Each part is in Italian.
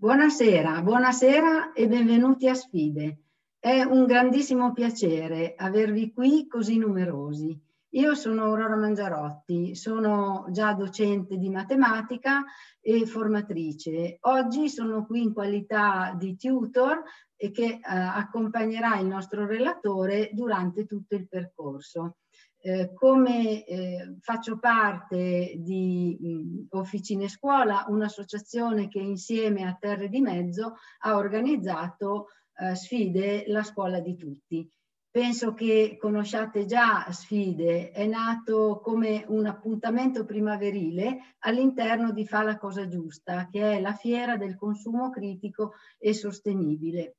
Buonasera, buonasera e benvenuti a Sfide. È un grandissimo piacere avervi qui così numerosi. Io sono Aurora Mangiarotti, sono già docente di matematica e formatrice. Oggi sono qui in qualità di tutor e che eh, accompagnerà il nostro relatore durante tutto il percorso. Eh, come eh, faccio parte di mh, Officine Scuola, un'associazione che insieme a Terre di Mezzo ha organizzato eh, Sfide, la scuola di tutti. Penso che conosciate già Sfide, è nato come un appuntamento primaverile all'interno di Fa la cosa giusta, che è la fiera del consumo critico e sostenibile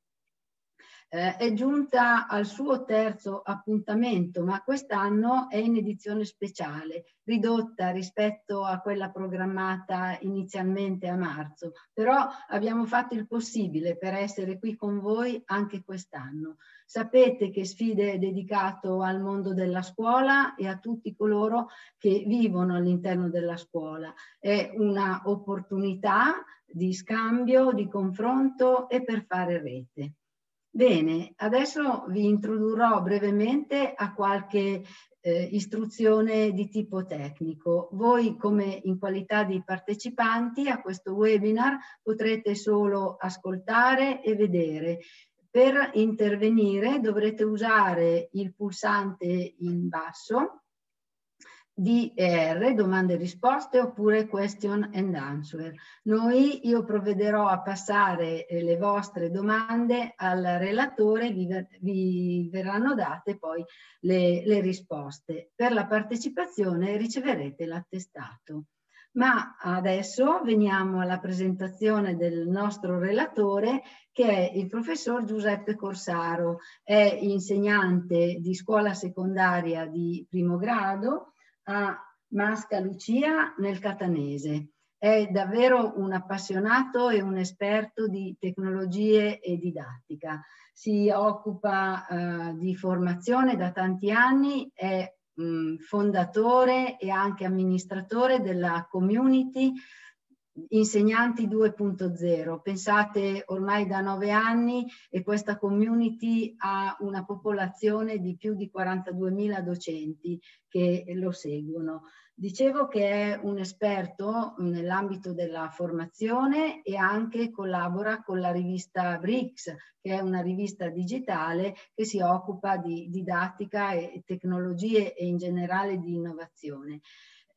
eh, è giunta al suo terzo appuntamento, ma quest'anno è in edizione speciale, ridotta rispetto a quella programmata inizialmente a marzo, però abbiamo fatto il possibile per essere qui con voi anche quest'anno. Sapete che Sfide è dedicato al mondo della scuola e a tutti coloro che vivono all'interno della scuola. È un'opportunità di scambio, di confronto e per fare rete. Bene, adesso vi introdurrò brevemente a qualche eh, istruzione di tipo tecnico. Voi come in qualità di partecipanti a questo webinar potrete solo ascoltare e vedere. Per intervenire dovrete usare il pulsante in basso DR, eh, domande e risposte, oppure question and answer. Noi, io provvederò a passare eh, le vostre domande al relatore, vi, vi verranno date poi le, le risposte. Per la partecipazione riceverete l'attestato. Ma adesso veniamo alla presentazione del nostro relatore che è il professor Giuseppe Corsaro, è insegnante di scuola secondaria di primo grado, a Masca Lucia nel Catanese. È davvero un appassionato e un esperto di tecnologie e didattica. Si occupa eh, di formazione da tanti anni, è mh, mm, fondatore e anche amministratore della community Insegnanti 2.0, pensate ormai da nove anni e questa community ha una popolazione di più di 42.000 docenti che lo seguono. Dicevo che è un esperto nell'ambito della formazione e anche collabora con la rivista BRICS, che è una rivista digitale che si occupa di didattica e tecnologie e in generale di innovazione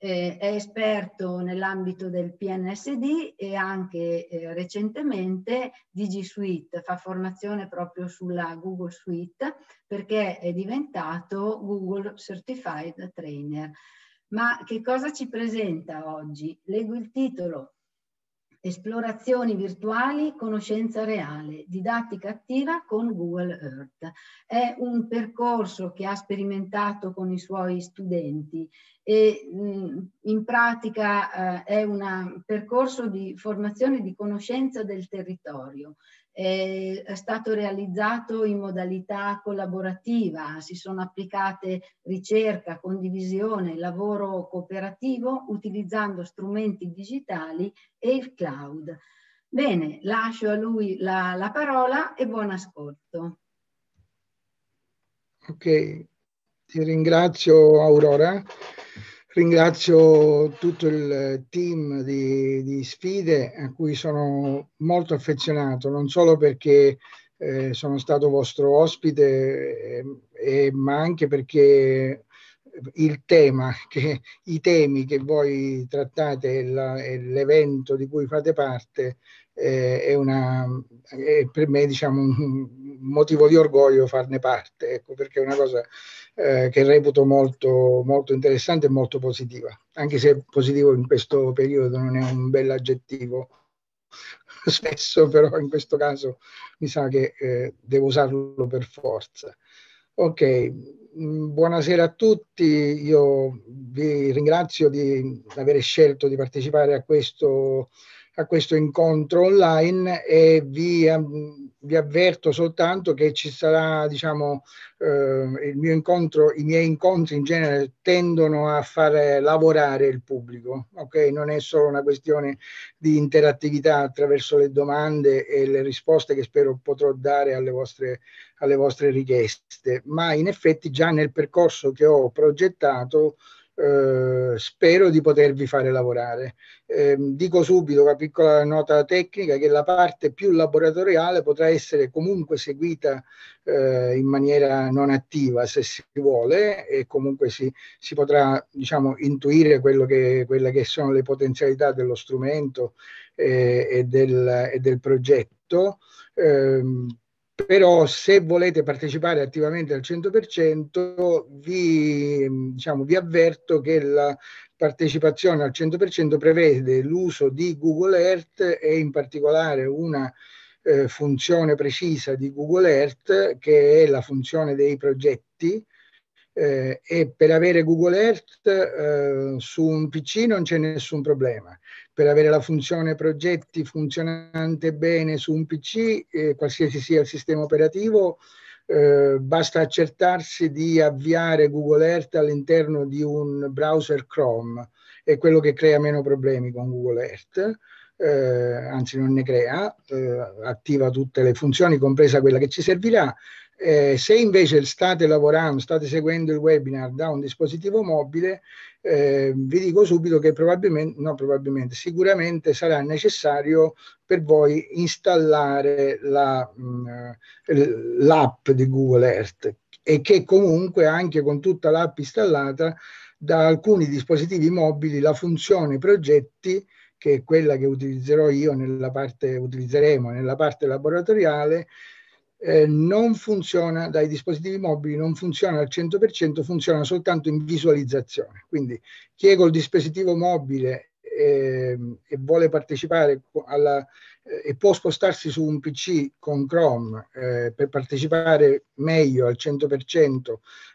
eh, è esperto nell'ambito del PNSD e anche eh, recentemente di G Suite, fa formazione proprio sulla Google Suite perché è diventato Google Certified Trainer. Ma che cosa ci presenta oggi? Leggo il titolo. Esplorazioni virtuali, conoscenza reale, didattica attiva con Google Earth. È un percorso che ha sperimentato con i suoi studenti e mh, in pratica eh, è un percorso di formazione di conoscenza del territorio. È stato realizzato in modalità collaborativa, si sono applicate ricerca, condivisione, lavoro cooperativo utilizzando strumenti digitali e il cloud. Bene, lascio a lui la, la parola e buon ascolto. Ok, ti ringrazio Aurora. Ringrazio tutto il team di, di, Sfide a cui sono molto affezionato, non solo perché eh, sono stato vostro ospite, eh, eh, ma anche perché il tema, che, i temi che voi trattate e eh, l'evento di cui fate parte eh, è, una, è per me diciamo, un motivo di orgoglio farne parte, ecco, perché è una cosa eh, che reputo molto, molto interessante e molto positiva, anche se positivo in questo periodo non è un bel aggettivo spesso, però in questo caso mi sa che eh, devo usarlo per forza. Ok, mm, buonasera a tutti, io vi ringrazio di aver scelto di partecipare a questo a questo incontro online e vi, ehm, vi avverto soltanto che ci sarà, diciamo, eh, il mio incontro, i miei incontri in genere tendono a fare lavorare il pubblico, ok? Non è solo una questione di interattività attraverso le domande e le risposte che spero potrò dare alle vostre, alle vostre richieste, ma in effetti già nel percorso che ho progettato eh, spero di potervi fare lavorare. Eh, dico subito una piccola nota tecnica che la parte più laboratoriale potrà essere comunque seguita eh, in maniera non attiva se si vuole e comunque si, si potrà diciamo, intuire che, quelle che sono le potenzialità dello strumento eh, e del, e del progetto. Eh, però se volete partecipare attivamente al 100% vi, diciamo, vi avverto che la partecipazione al 100% prevede l'uso di Google Earth e in particolare una eh, funzione precisa di Google Earth che è la funzione dei progetti eh, e per avere Google Earth eh, su un PC non c'è nessun problema per avere la funzione progetti funzionante bene su un PC, eh, qualsiasi sia il sistema operativo, eh, basta accertarsi di avviare Google Earth all'interno di un browser Chrome, è quello che crea meno problemi con Google Earth. Eh, anzi non ne crea, eh, attiva tutte le funzioni, compresa quella che ci servirà, eh, se invece state lavorando, state seguendo il webinar da un dispositivo mobile, eh, vi dico subito che probabilmente, no, probabilmente, sicuramente sarà necessario per voi installare mm, eh, l'app di Google Earth e che comunque anche con tutta l'app installata da alcuni dispositivi mobili la funzione progetti che è quella che utilizzerò io nella parte, utilizzeremo nella parte laboratoriale, eh, non funziona dai dispositivi mobili, non funziona al 100%, funziona soltanto in visualizzazione. Quindi chi è col dispositivo mobile e, ehm, e vuole partecipare alla, eh, e può spostarsi su un PC con Chrome eh, per partecipare meglio al 100%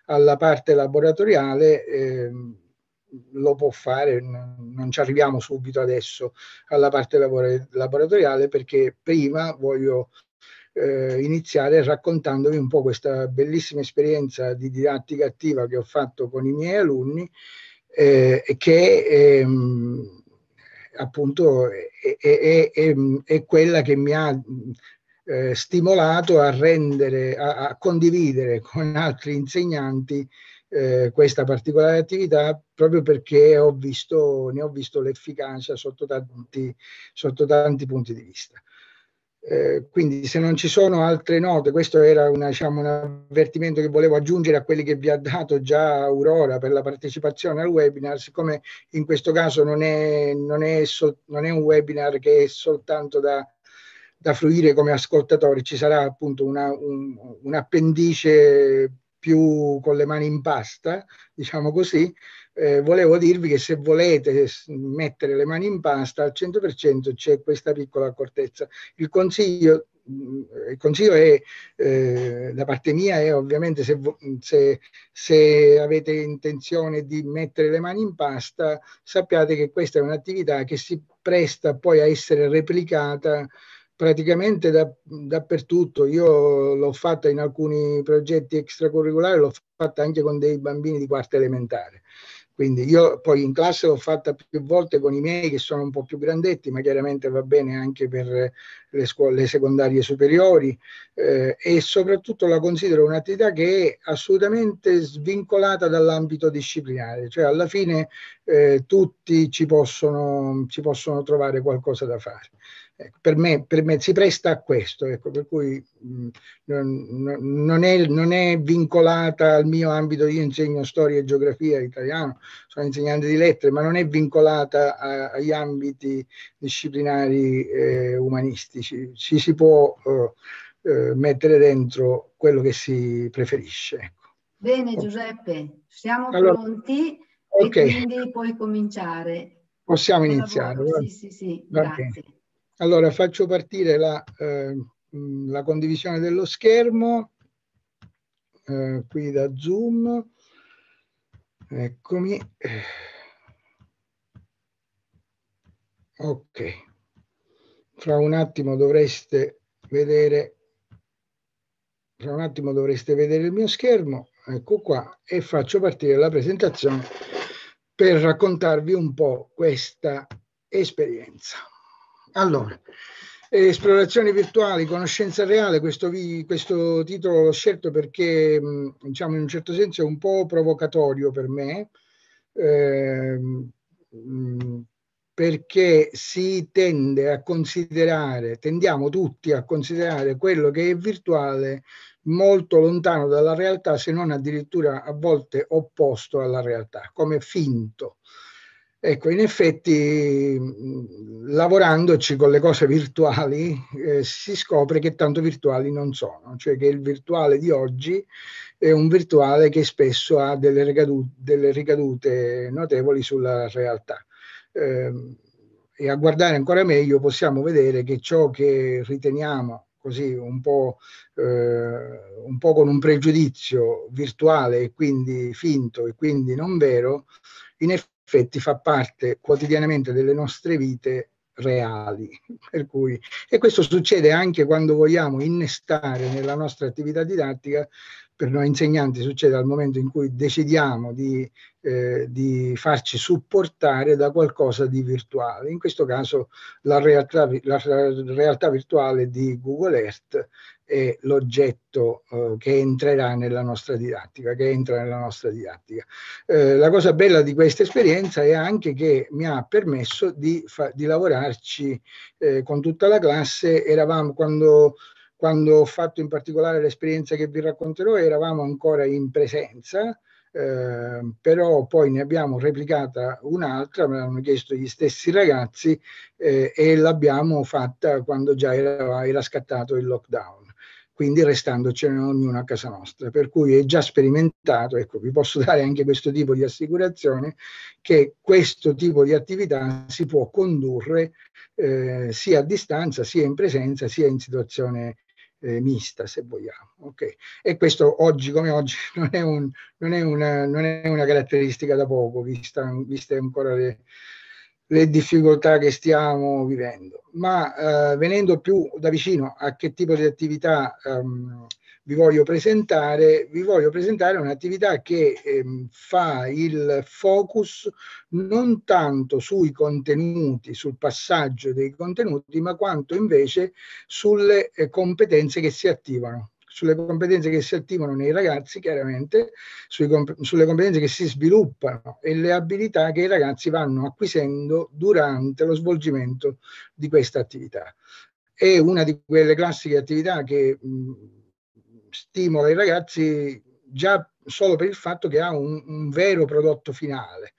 alla parte laboratoriale, eh, lo può fare, non ci arriviamo subito adesso alla parte laboratoriale perché prima voglio eh, iniziare raccontandovi un po' questa bellissima esperienza di didattica attiva che ho fatto con i miei alunni eh, che ehm, appunto è, è, è, è, quella che mi ha eh, stimolato a rendere, a, a, condividere con altri insegnanti eh, questa particolare attività proprio perché ho visto, ne ho visto l'efficacia sotto tanti, sotto tanti punti di vista. Eh, quindi se non ci sono altre note, questo era una, diciamo, un avvertimento che volevo aggiungere a quelli che vi ha dato già Aurora per la partecipazione al webinar, siccome in questo caso non è, non è, so, non è un webinar che è soltanto da, da, fruire come ascoltatori, ci sarà appunto una, un, un appendice più con le mani in pasta, diciamo così, eh, volevo dirvi che se volete mettere le mani in pasta al 100% c'è questa piccola accortezza. Il consiglio, mm, il consiglio è, eh, da parte mia è ovviamente se, se, se, avete intenzione di mettere le mani in pasta, sappiate che questa è un'attività che si presta poi a essere replicata praticamente da, dappertutto. Io l'ho fatta in alcuni progetti extracurricolari, l'ho fatta anche con dei bambini di quarta elementare. Quindi io poi in classe l'ho fatta più volte con i miei che sono un po' più grandetti, ma chiaramente va bene anche per le scuole secondarie superiori eh, e soprattutto la considero un'attività che è assolutamente svincolata dall'ambito disciplinare, cioè alla fine eh, tutti ci possono, ci possono trovare qualcosa da fare. Ecco, per me, per, me, si presta a questo, ecco, per cui mh, mm, non, non, è, non, è, vincolata al mio ambito, io insegno storia e geografia italiano, sono insegnante di lettere, ma non è vincolata a, agli ambiti disciplinari eh, umanistici, ci si può eh, eh mettere dentro quello che si preferisce. Ecco. Bene Giuseppe, siamo allora, pronti okay. e quindi puoi cominciare. Possiamo iniziare. Sì, sì, sì, grazie. Bene. Allora faccio partire la, eh, la condivisione dello schermo, eh, qui da Zoom. Eccomi. Ok. Fra un attimo dovreste vedere fra un attimo dovreste vedere il mio schermo, ecco qua, e faccio partire la presentazione per raccontarvi un po' questa esperienza. Allora, eh, esplorazioni virtuali, conoscenza reale, questo, vi, questo titolo l'ho scelto perché, diciamo, in un certo senso è un po' provocatorio per me, eh, perché si tende a considerare, tendiamo tutti a considerare quello che è virtuale molto lontano dalla realtà, se non addirittura a volte opposto alla realtà, come finto. Ecco, in effetti mm, lavorandoci con le cose virtuali eh, si scopre che tanto virtuali non sono, cioè che il virtuale di oggi è un virtuale che spesso ha delle ricadute, delle ricadute notevoli sulla realtà. Eh, e a guardare ancora meglio possiamo vedere che ciò che riteniamo così un po', eh, un po', con un pregiudizio virtuale e quindi finto e quindi non vero, in effetti effetti fa parte quotidianamente delle nostre vite reali. Cui, e questo succede anche quando vogliamo innestare nella nostra attività didattica, per noi insegnanti succede al momento in cui decidiamo di, eh, di farci supportare da qualcosa di virtuale, in questo caso la realtà, la realtà virtuale di Google Earth è l'oggetto eh, che entrerà nella nostra didattica, che entra nella nostra didattica. Eh, la cosa bella di questa esperienza è anche che mi ha permesso di, di lavorarci eh, con tutta la classe. Eravamo quando quando ho fatto in particolare l'esperienza che vi racconterò, eravamo ancora in presenza, eh, però poi ne abbiamo replicata un'altra, me l'hanno chiesto gli stessi ragazzi eh, e l'abbiamo fatta quando già era, era scattato il lockdown quindi restandocene ognuno a casa nostra. Per cui è già sperimentato, ecco, vi posso dare anche questo tipo di assicurazione, che questo tipo di attività si può condurre eh, sia a distanza, sia in presenza, sia in situazione eh, mista, se vogliamo. Okay. E questo oggi come oggi non è, un, non è, una, non è una, caratteristica da poco, vista, viste ancora le, le difficoltà che stiamo vivendo. Ma eh, venendo più da vicino a che tipo di attività ehm, vi voglio presentare, vi voglio presentare un'attività che ehm, fa il focus non tanto sui contenuti, sul passaggio dei contenuti, ma quanto invece sulle eh, competenze che si attivano sulle competenze che si attivano nei ragazzi, chiaramente, comp- sulle competenze che si sviluppano e le abilità che i ragazzi vanno acquisendo durante lo svolgimento di questa attività. È una di quelle classiche attività che mh, stimola i ragazzi già solo per il fatto che ha un, un vero prodotto finale.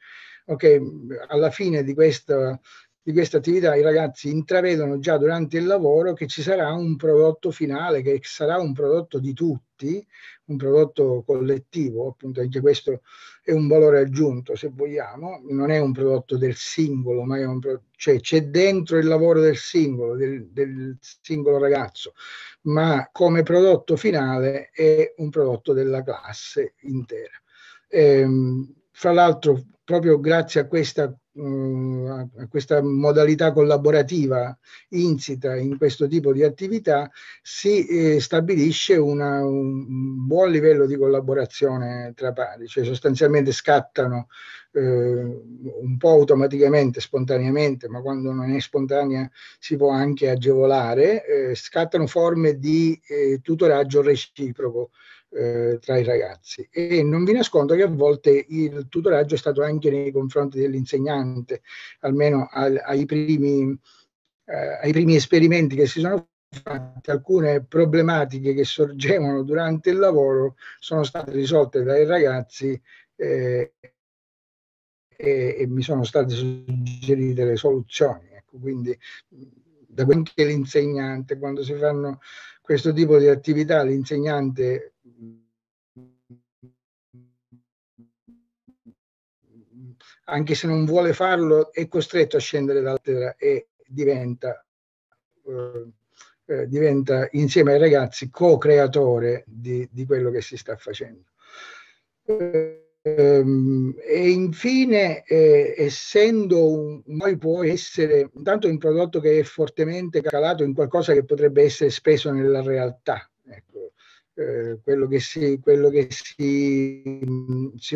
Okay, alla fine di questa di questa attività i ragazzi intravedono già durante il lavoro che ci sarà un prodotto finale, che sarà un prodotto di tutti, un prodotto collettivo, appunto anche questo è un valore aggiunto se vogliamo, non è un prodotto del singolo, ma è un prodotto, cioè, c'è dentro il lavoro del singolo, del, del singolo ragazzo, ma come prodotto finale è un prodotto della classe intera. Ehm, fra l'altro, proprio grazie a questa Mm, a questa modalità collaborativa insita in questo tipo di attività, si eh, stabilisce una, un buon livello di collaborazione tra pari, cioè sostanzialmente scattano eh, un po' automaticamente, spontaneamente, ma quando non è spontanea si può anche agevolare, eh, scattano forme di eh, tutoraggio reciproco eh, tra i ragazzi e non vi nascondo che a volte il tutoraggio è stato anche nei confronti dell'insegnante, almeno al, ai, primi, eh, ai primi esperimenti che si sono fatti, alcune problematiche che sorgevano durante il lavoro sono state risolte dai ragazzi eh, e, e, mi sono state suggerite le soluzioni. Ecco, quindi da anche l'insegnante, quando si fanno questo tipo di attività, l'insegnante anche se non vuole farlo, è costretto a scendere dalla terra e diventa, eh, eh, diventa insieme ai ragazzi co-creatore di, di, quello che si sta facendo. Ehm, e infine, eh, essendo un, noi può essere intanto un prodotto che è fortemente calato in qualcosa che potrebbe essere speso nella realtà, ecco, eh, quello che si, quello che si, mm, si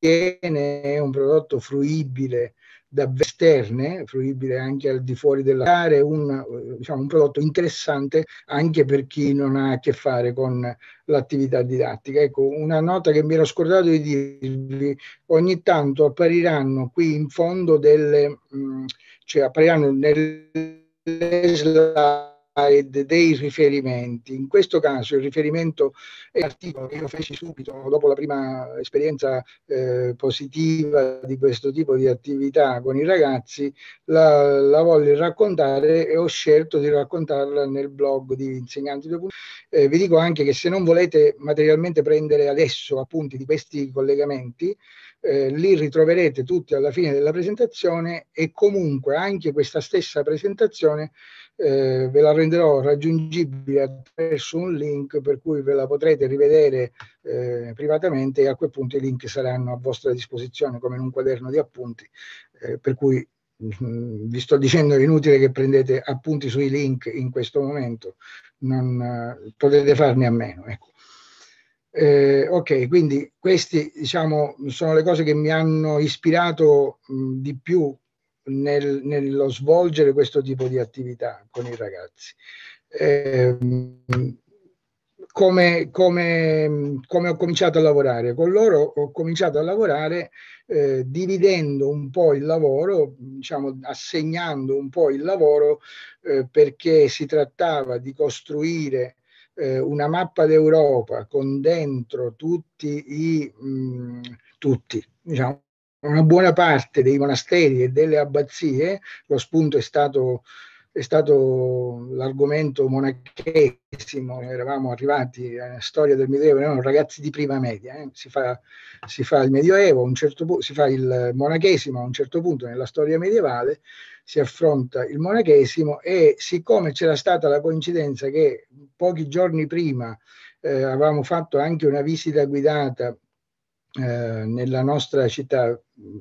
è un prodotto fruibile da esterne, fruibile anche al di fuori della care, un, diciamo, un, prodotto interessante anche per chi non ha a che fare con l'attività didattica. Ecco, una nota che mi ero scordato di dirvi, ogni tanto appariranno qui in fondo delle, mh, mm, cioè appariranno nelle slide dei riferimenti. In questo caso il riferimento è l'articolo che io feci subito dopo la prima esperienza eh, positiva di questo tipo di attività con i ragazzi, la, la voglio raccontare e ho scelto di raccontarla nel blog di Insegnanti. Eh, vi dico anche che se non volete materialmente prendere adesso appunti di questi collegamenti, eh, li ritroverete tutti alla fine della presentazione e comunque anche questa stessa presentazione eh, ve la renderò raggiungibile attraverso un link per cui ve la potrete rivedere eh, privatamente e a quel punto i link saranno a vostra disposizione come in un quaderno di appunti, eh, per cui mh, mm, vi sto dicendo è inutile che prendete appunti sui link in questo momento, non eh, potete farne a meno. Ecco. Eh, ok, quindi queste diciamo, sono le cose che mi hanno ispirato mh, mm, di più nel, nello svolgere questo tipo di attività con i ragazzi. Eh, come, come, come, ho cominciato a lavorare con loro? Ho cominciato a lavorare eh, dividendo un po' il lavoro, diciamo, assegnando un po' il lavoro eh, perché si trattava di costruire eh, una mappa d'Europa con dentro tutti i... Mh, mm, tutti, diciamo, una buona parte dei monasteri e delle abbazie, lo spunto è stato, è stato l'argomento monachesimo, eravamo arrivati alla storia del Medioevo, erano ragazzi di prima media, eh. si, fa, si, fa, il Medioevo, un certo punto, si fa il monachesimo a un certo punto nella storia medievale, si affronta il monachesimo e siccome c'era stata la coincidenza che pochi giorni prima eh, avevamo fatto anche una visita guidata eh, nella nostra città, mm,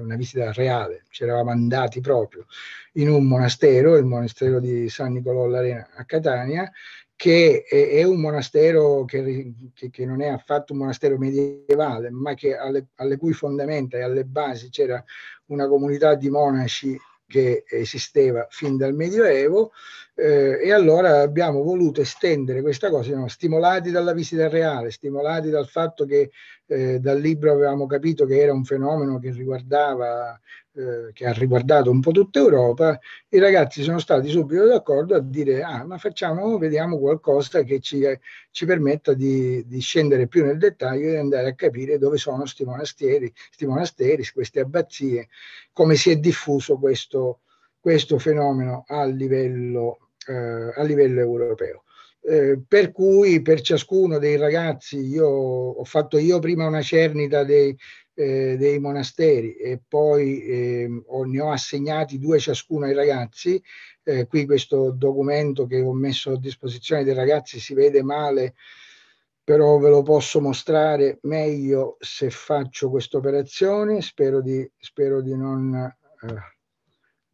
una visita reale, ci eravamo andati proprio in un monastero, il monastero di San Nicolò all'Arena a Catania, che è, un monastero che, che, non è affatto un monastero medievale, ma che alle, alle cui fondamenta e alle basi c'era una comunità di monaci che esisteva fin dal Medioevo eh, e allora abbiamo voluto estendere questa cosa, siamo stimolati dalla visita reale, stimolati dal fatto che eh, dal libro avevamo capito che era un fenomeno che riguardava, eh, che ha riguardato un po' tutta Europa, i ragazzi sono stati subito d'accordo a dire ah ma facciamo, vediamo qualcosa che ci, ci permetta di, di, scendere più nel dettaglio e andare a capire dove sono questi monasteri, sti monasteri, queste abbazie, come si è diffuso questo, questo fenomeno a livello, eh, a livello europeo. Eh, per cui per ciascuno dei ragazzi io ho fatto io prima una cernita dei, eh, dei monasteri e poi eh, ho, ne ho assegnati due ciascuno ai ragazzi. Eh, qui questo documento che ho messo a disposizione dei ragazzi si vede male, però ve lo posso mostrare meglio se faccio questa operazione. Spero di, spero di non eh,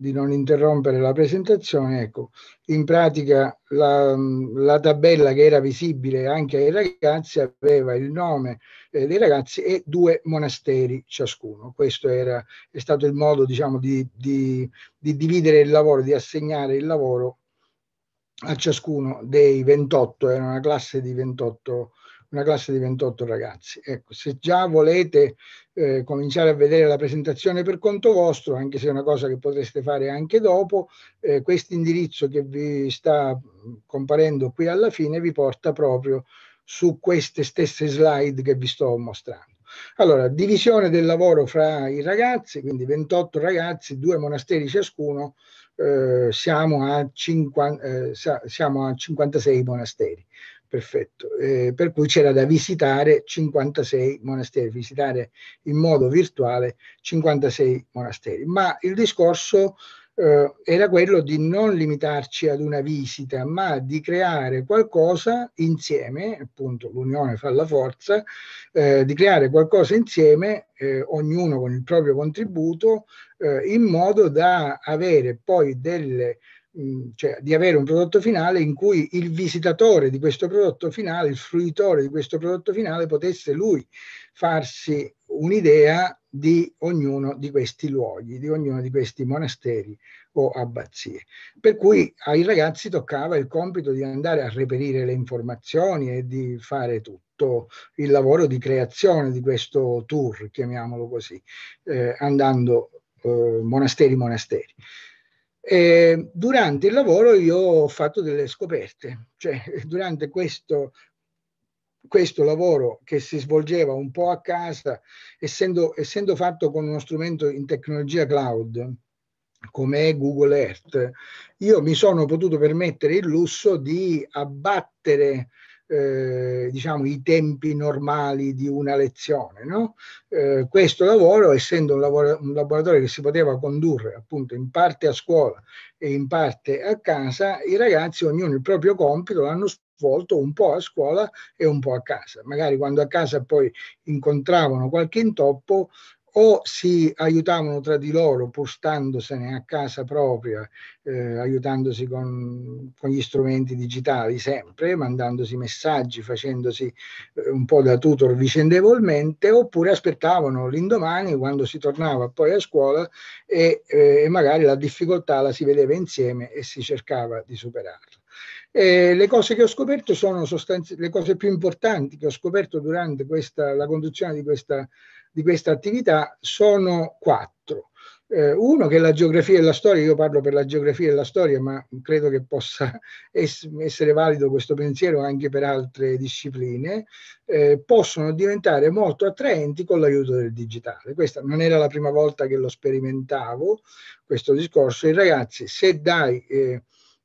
di non interrompere la presentazione, ecco, in pratica la, la, tabella che era visibile anche ai ragazzi aveva il nome eh, dei ragazzi e due monasteri ciascuno. Questo era, è stato il modo diciamo, di, di, di dividere il lavoro, di assegnare il lavoro a ciascuno dei 28, era una classe di 28 una classe di 28 ragazzi. Ecco, se già volete eh, cominciare a vedere la presentazione per conto vostro, anche se è una cosa che potreste fare anche dopo, eh, questo indirizzo che vi sta mm, comparendo qui alla fine vi porta proprio su queste stesse slide che vi sto mostrando. Allora, divisione del lavoro fra i ragazzi, quindi 28 ragazzi, due monasteri ciascuno, eh, siamo, a 50, eh, siamo, a 56 monasteri perfetto. Eh, per cui c'era da visitare 56 monasteri, visitare in modo virtuale 56 monasteri. Ma il discorso eh, era quello di non limitarci ad una visita, ma di creare qualcosa insieme, appunto l'unione fa la forza, eh, di creare qualcosa insieme, eh, ognuno con il proprio contributo, eh, in modo da avere poi delle Mm, cioè di avere un prodotto finale in cui il visitatore di questo prodotto finale, il fruitore di questo prodotto finale potesse lui farsi un'idea di ognuno di questi luoghi, di ognuno di questi monasteri o abbazie. Per cui ai ragazzi toccava il compito di andare a reperire le informazioni e di fare tutto il lavoro di creazione di questo tour, chiamiamolo così, eh, andando eh, monasteri monasteri. E ehm, durante il lavoro io ho fatto delle scoperte, cioè durante questo, questo lavoro che si svolgeva un po' a casa, essendo, essendo fatto con uno strumento in tecnologia cloud, come Google Earth, io mi sono potuto permettere il lusso di abbattere eh, diciamo, i tempi normali di una lezione. No? Eh, questo lavoro, essendo un, lavoro, un, laboratorio che si poteva condurre appunto in parte a scuola e in parte a casa, i ragazzi ognuno il proprio compito l'hanno svolto un po' a scuola e un po' a casa. Magari quando a casa poi incontravano qualche intoppo, o si aiutavano tra di loro pur portandosene a casa propria, eh, aiutandosi con, con, gli strumenti digitali sempre, mandandosi messaggi, facendosi eh, un po' da tutor vicendevolmente, oppure aspettavano l'indomani quando si tornava poi a scuola e, eh, e magari la difficoltà la si vedeva insieme e si cercava di superarla. Eh, le cose che ho scoperto sono sostanzialmente le cose più importanti che ho scoperto durante questa, la conduzione di questa di questa attività sono quattro. Eh, uno che è la geografia e la storia, io parlo per la geografia e la storia, ma credo che possa es essere valido questo pensiero anche per altre discipline, eh, possono diventare molto attraenti con l'aiuto del digitale. Questa non era la prima volta che lo sperimentavo, questo discorso. I ragazzi, se dai... Eh,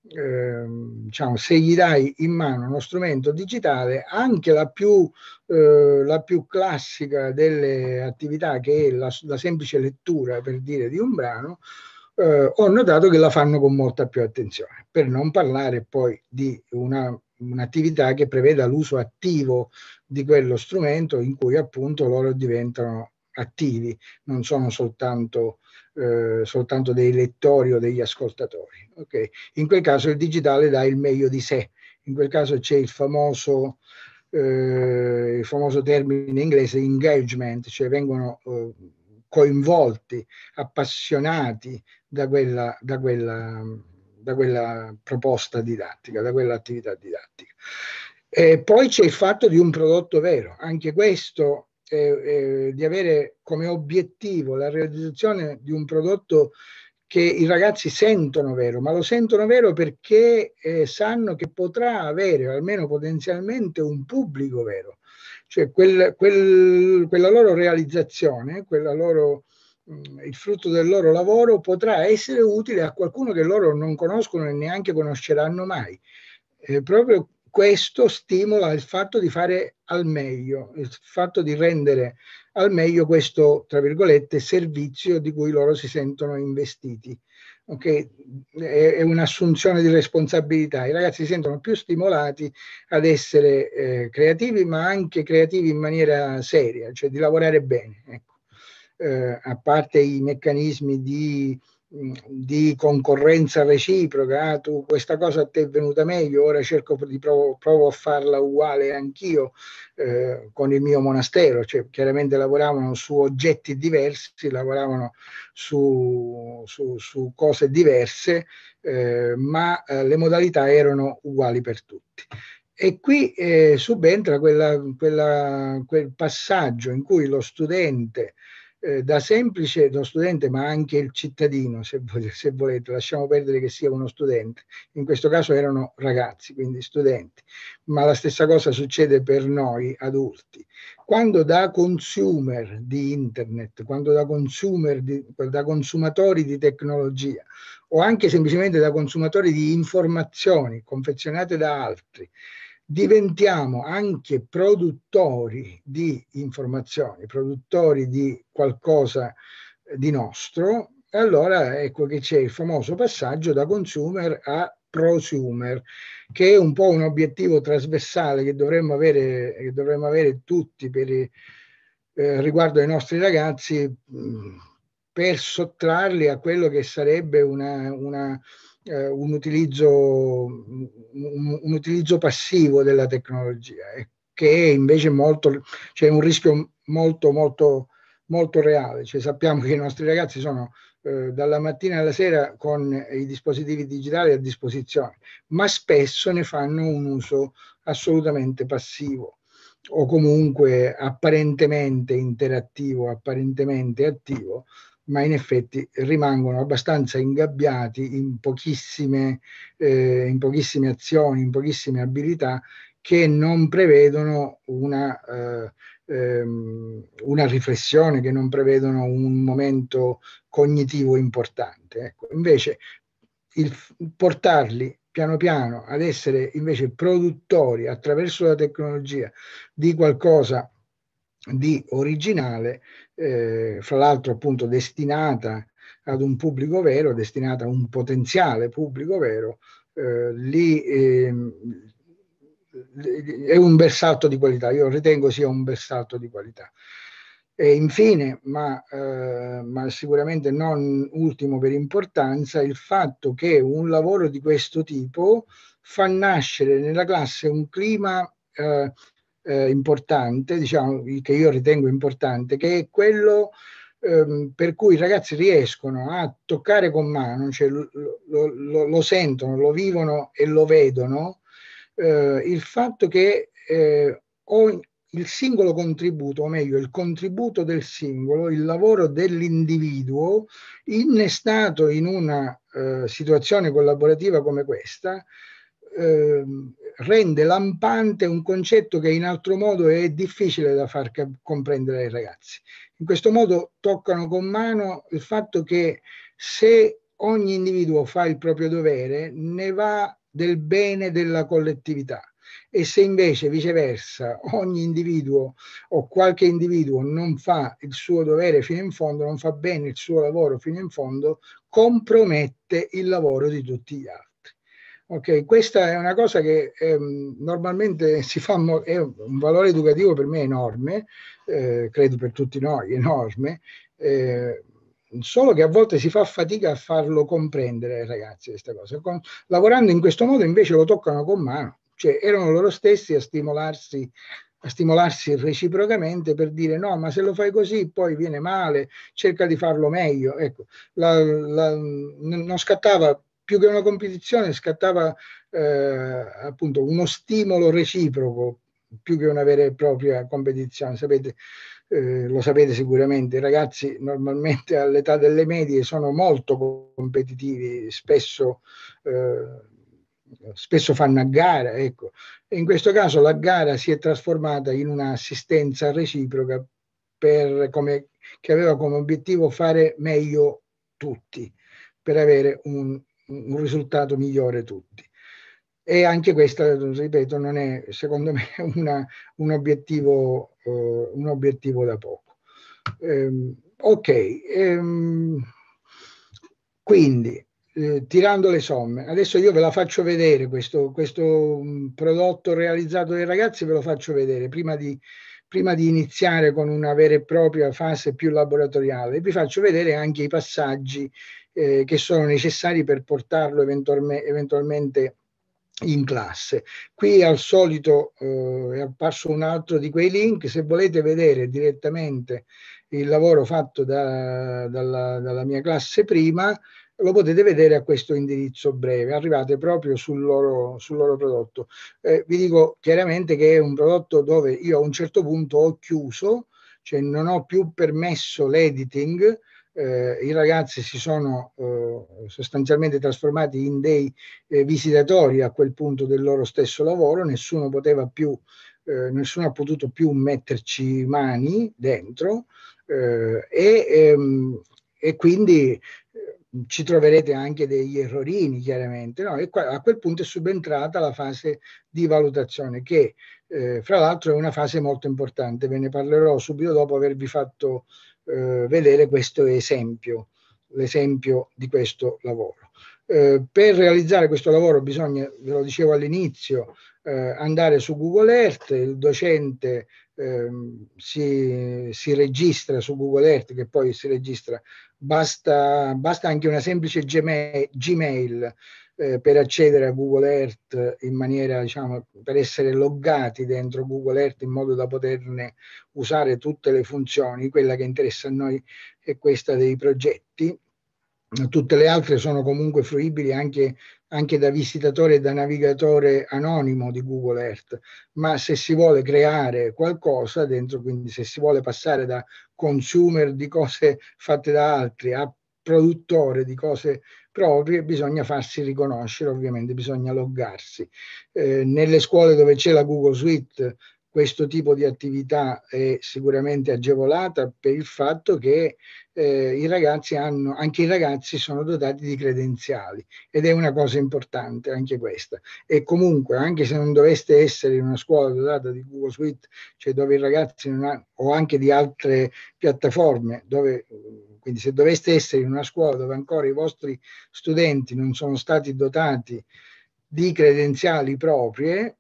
eh, diciamo, se gli dai in mano uno strumento digitale, anche la più, eh, la più classica delle attività che è la, la, semplice lettura, per dire, di un brano, eh, ho notato che la fanno con molta più attenzione, per non parlare poi di una, un'attività che preveda l'uso attivo di quello strumento in cui appunto loro diventano attivi, non sono soltanto eh, soltanto dei lettori o degli ascoltatori. Okay? In quel caso il digitale dà il meglio di sé, in quel caso c'è il famoso, eh, il famoso termine in inglese engagement, cioè vengono eh, coinvolti, appassionati da quella, da, quella, da quella proposta didattica, da quell'attività didattica. E poi c'è il fatto di un prodotto vero, anche questo eh, eh, di avere come obiettivo la realizzazione di un prodotto che i ragazzi sentono vero, ma lo sentono vero perché eh, sanno che potrà avere, almeno potenzialmente, un pubblico vero. Cioè quel, quel, quella loro realizzazione, quella loro, mh, mm, il frutto del loro lavoro potrà essere utile a qualcuno che loro non conoscono e neanche conosceranno mai. Eh, proprio questo stimola il fatto di fare al meglio, il fatto di rendere al meglio questo, tra virgolette, servizio di cui loro si sentono investiti. Okay? È, un'assunzione di responsabilità. I ragazzi si sentono più stimolati ad essere eh, creativi, ma anche creativi in maniera seria, cioè di lavorare bene. Ecco. Eh, a parte i meccanismi di Mm, di concorrenza reciproca, ah, tu questa cosa a te è venuta meglio, ora cerco di provo, provo a farla uguale anch'io eh, con il mio monastero, cioè, chiaramente lavoravano su oggetti diversi, lavoravano su, su, su cose diverse, eh, ma eh, le modalità erano uguali per tutti. E qui eh, subentra quella, quella, quel passaggio in cui lo studente eh, da semplice, da studente, ma anche il cittadino, se, se volete, lasciamo perdere che sia uno studente, in questo caso erano ragazzi, quindi studenti, ma la stessa cosa succede per noi adulti. Quando da consumer di internet, quando da, consumer di, da consumatori di tecnologia o anche semplicemente da consumatori di informazioni confezionate da altri, diventiamo anche produttori di informazioni, produttori di qualcosa eh, di nostro, allora ecco che c'è il famoso passaggio da consumer a prosumer, che è un po' un obiettivo trasversale che dovremmo avere, che dovremmo avere tutti per, eh, riguardo ai nostri ragazzi mh, mm, per sottrarli a quello che sarebbe una, una eh, un, utilizzo, un, un, utilizzo, passivo della tecnologia, eh, che è invece molto, cioè un rischio molto, molto, molto reale. Cioè, sappiamo che i nostri ragazzi sono eh, dalla mattina alla sera con i dispositivi digitali a disposizione, ma spesso ne fanno un uso assolutamente passivo o comunque apparentemente interattivo, apparentemente attivo, ma in effetti rimangono abbastanza ingabbiati in pochissime, eh, in pochissime azioni, in pochissime abilità che non prevedono una, eh, ehm, una riflessione, che non prevedono un momento cognitivo importante. Ecco. Invece il portarli piano piano ad essere invece produttori attraverso la tecnologia di qualcosa di originale, eh, fra l'altro appunto destinata ad un pubblico vero, destinata a un potenziale pubblico vero, eh, lì eh, è un bersaglio di qualità, io ritengo sia un bersaglio di qualità. E infine, ma, eh, ma, sicuramente non ultimo per importanza, il fatto che un lavoro di questo tipo fa nascere nella classe un clima eh, eh, importante, diciamo, che io ritengo importante, che è quello ehm, per cui i ragazzi riescono a toccare con mano, cioè lo, lo, lo sentono, lo vivono e lo vedono, eh, il fatto che eh, ogni, il singolo contributo, o meglio il contributo del singolo, il lavoro dell'individuo innestato in una eh, situazione collaborativa come questa, eh, rende lampante un concetto che in altro modo è difficile da far comprendere ai ragazzi. In questo modo toccano con mano il fatto che se ogni individuo fa il proprio dovere, ne va del bene della collettività. E se invece viceversa ogni individuo o qualche individuo non fa il suo dovere fino in fondo, non fa bene il suo lavoro fino in fondo, compromette il lavoro di tutti gli altri. Ok, questa è una cosa che ehm, normalmente si fa, mo- è un valore educativo per me enorme, eh, credo per tutti noi enorme, eh, solo che a volte si fa fatica a farlo comprendere ai ragazzi questa cosa. Con, lavorando in questo modo invece lo toccano con mano, cioè erano loro stessi a stimolarsi a stimolarsi reciprocamente per dire no, ma se lo fai così poi viene male, cerca di farlo meglio. Ecco, la, la, non scattava più che una competizione scattava eh, appunto uno stimolo reciproco più che una vera e propria competizione. Sapete, eh, lo sapete sicuramente, i ragazzi normalmente all'età delle medie sono molto competitivi, spesso, eh, spesso fanno a gara. Ecco. in questo caso la gara si è trasformata in un'assistenza reciproca per, come, che aveva come obiettivo fare meglio tutti per avere un un risultato migliore tutti. E anche questo, ripeto, non è secondo me una, un, obiettivo, eh, un, obiettivo, da poco. Ehm, ok, ehm, quindi eh, tirando le somme, adesso io ve la faccio vedere questo, questo mm, prodotto realizzato dai ragazzi, ve lo faccio vedere prima di, prima di iniziare con una vera e propria fase più laboratoriale, vi faccio vedere anche i passaggi eh, che sono necessari per portarlo eventualme, eventualmente in classe. Qui al solito eh, è apparso un altro di quei link, se volete vedere direttamente il lavoro fatto da, dalla, dalla mia classe prima, lo potete vedere a questo indirizzo breve, arrivate proprio sul loro, sul loro prodotto. Eh, vi dico chiaramente che è un prodotto dove io a un certo punto ho chiuso, cioè non ho più permesso l'editing, eh, i ragazzi si sono eh, sostanzialmente trasformati in dei eh, visitatori a quel punto del loro stesso lavoro, nessuno poteva più, eh, nessuno ha potuto più metterci mani dentro eh, e, ehm, e, quindi eh, ci troverete anche degli errorini chiaramente. No? E qua, a quel punto è subentrata la fase di valutazione che fra l'altro è una fase molto importante, ve ne parlerò subito dopo avervi fatto eh, vedere questo esempio, l'esempio di questo lavoro. Eh, per realizzare questo lavoro bisogna, ve lo dicevo all'inizio, eh, andare su Google Earth, il docente ehm, si, si, registra su Google Earth che poi si registra, basta, basta anche una semplice Gmail, Gmail eh, per accedere a Google Earth in maniera, diciamo, per essere loggati dentro Google Earth in modo da poterne usare tutte le funzioni. Quella che interessa a noi è questa dei progetti. Tutte le altre sono comunque fruibili anche, anche da visitatore e da navigatore anonimo di Google Earth, ma se si vuole creare qualcosa dentro, quindi se si vuole passare da consumer di cose fatte da altri a produttore di cose proprie, bisogna farsi riconoscere, ovviamente bisogna loggarsi. Eh, nelle scuole dove c'è la Google Suite questo tipo di attività è sicuramente agevolata per il fatto che eh, i ragazzi hanno, anche i ragazzi sono dotati di credenziali ed è una cosa importante anche questa. E comunque, anche se non doveste essere in una scuola dotata di Google Suite, cioè dove i ragazzi non hanno, o anche di altre piattaforme dove quindi se doveste essere in una scuola dove ancora i vostri studenti non sono stati dotati di credenziali proprie,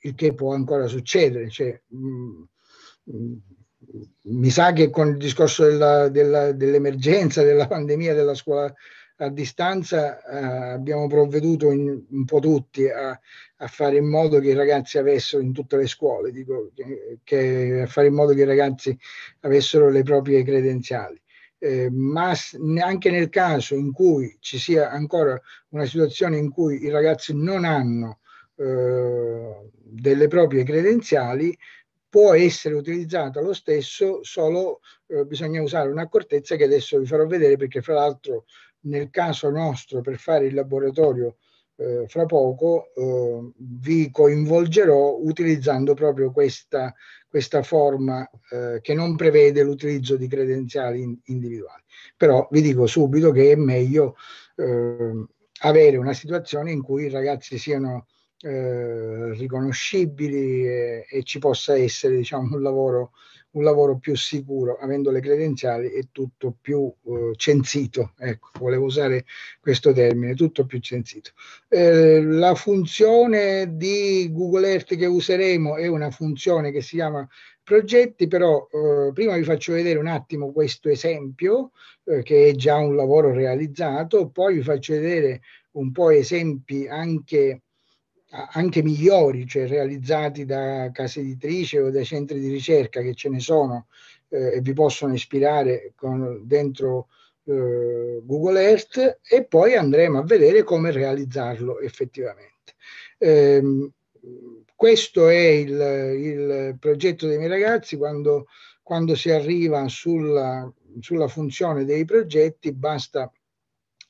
il che può ancora succedere, cioè, mh, mm, mh, mm, mi sa che con il discorso dell'emergenza, della pandemia, della scuola a distanza, eh, abbiamo provveduto in, un po' tutti a, a, fare in modo che i ragazzi avessero in tutte le scuole, dico, che, eh, che, a fare in modo che i ragazzi avessero le proprie credenziali eh, ma anche nel caso in cui ci sia ancora una situazione in cui i ragazzi non hanno eh, delle proprie credenziali, può essere utilizzato lo stesso, solo eh, bisogna usare un'accortezza che adesso vi farò vedere perché fra l'altro nel caso nostro per fare il laboratorio eh, fra poco eh, vi coinvolgerò utilizzando proprio questa, questa forma eh, che non prevede l'utilizzo di credenziali in, individuali. Però vi dico subito che è meglio ehm, avere una situazione in cui i ragazzi siano eh, riconoscibili e, e, ci possa essere diciamo, un lavoro un lavoro più sicuro, avendo le credenziali e tutto più eh, censito. Ecco, volevo usare questo termine, tutto più censito. Eh, la funzione di Google Earth che useremo è una funzione che si chiama progetti, però eh, prima vi faccio vedere un attimo questo esempio, eh, che è già un lavoro realizzato, poi vi faccio vedere un po' esempi anche anche migliori, cioè realizzati da case editrici o da centri di ricerca che ce ne sono eh, e vi possono ispirare con, dentro eh, Google Earth e poi andremo a vedere come realizzarlo effettivamente. Eh, questo è il, il, progetto dei miei ragazzi quando, quando si arriva sulla, sulla funzione dei progetti basta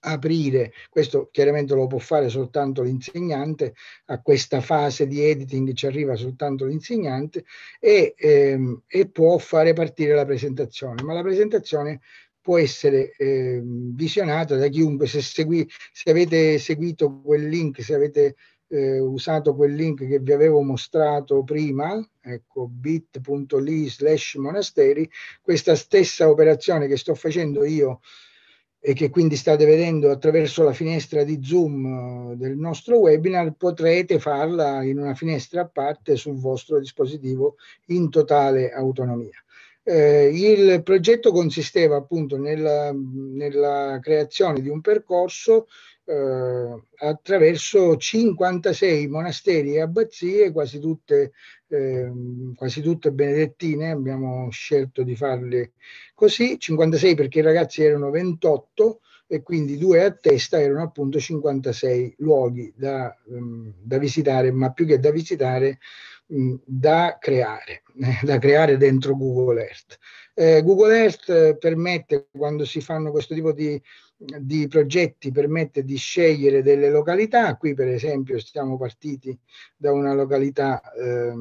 aprire, questo chiaramente lo può fare soltanto l'insegnante, a questa fase di editing ci arriva soltanto l'insegnante e, ehm, e può fare partire la presentazione, ma la presentazione può essere eh, visionata da chiunque, se, segui, se avete seguito quel link, se avete eh, usato quel link che vi avevo mostrato prima, ecco bit.ly slash monasteri, questa stessa operazione che sto facendo io e che quindi state vedendo attraverso la finestra di Zoom eh, del nostro webinar, potrete farla in una finestra a parte sul vostro dispositivo in totale autonomia. Eh, il progetto consisteva appunto nella, nella, creazione di un percorso eh, attraverso 56 monasteri e abbazie, quasi tutte, eh, quasi tutte benedettine, abbiamo scelto di farle così, 56 perché i ragazzi erano 28 e quindi due a testa erano appunto 56 luoghi da, ehm, da visitare, ma più che da visitare Mm, da creare, da creare dentro Google Earth. Eh, Google Earth eh, permette, quando si fanno questo tipo di, di progetti permette di scegliere delle località. Qui, per esempio, siamo partiti da una località eh,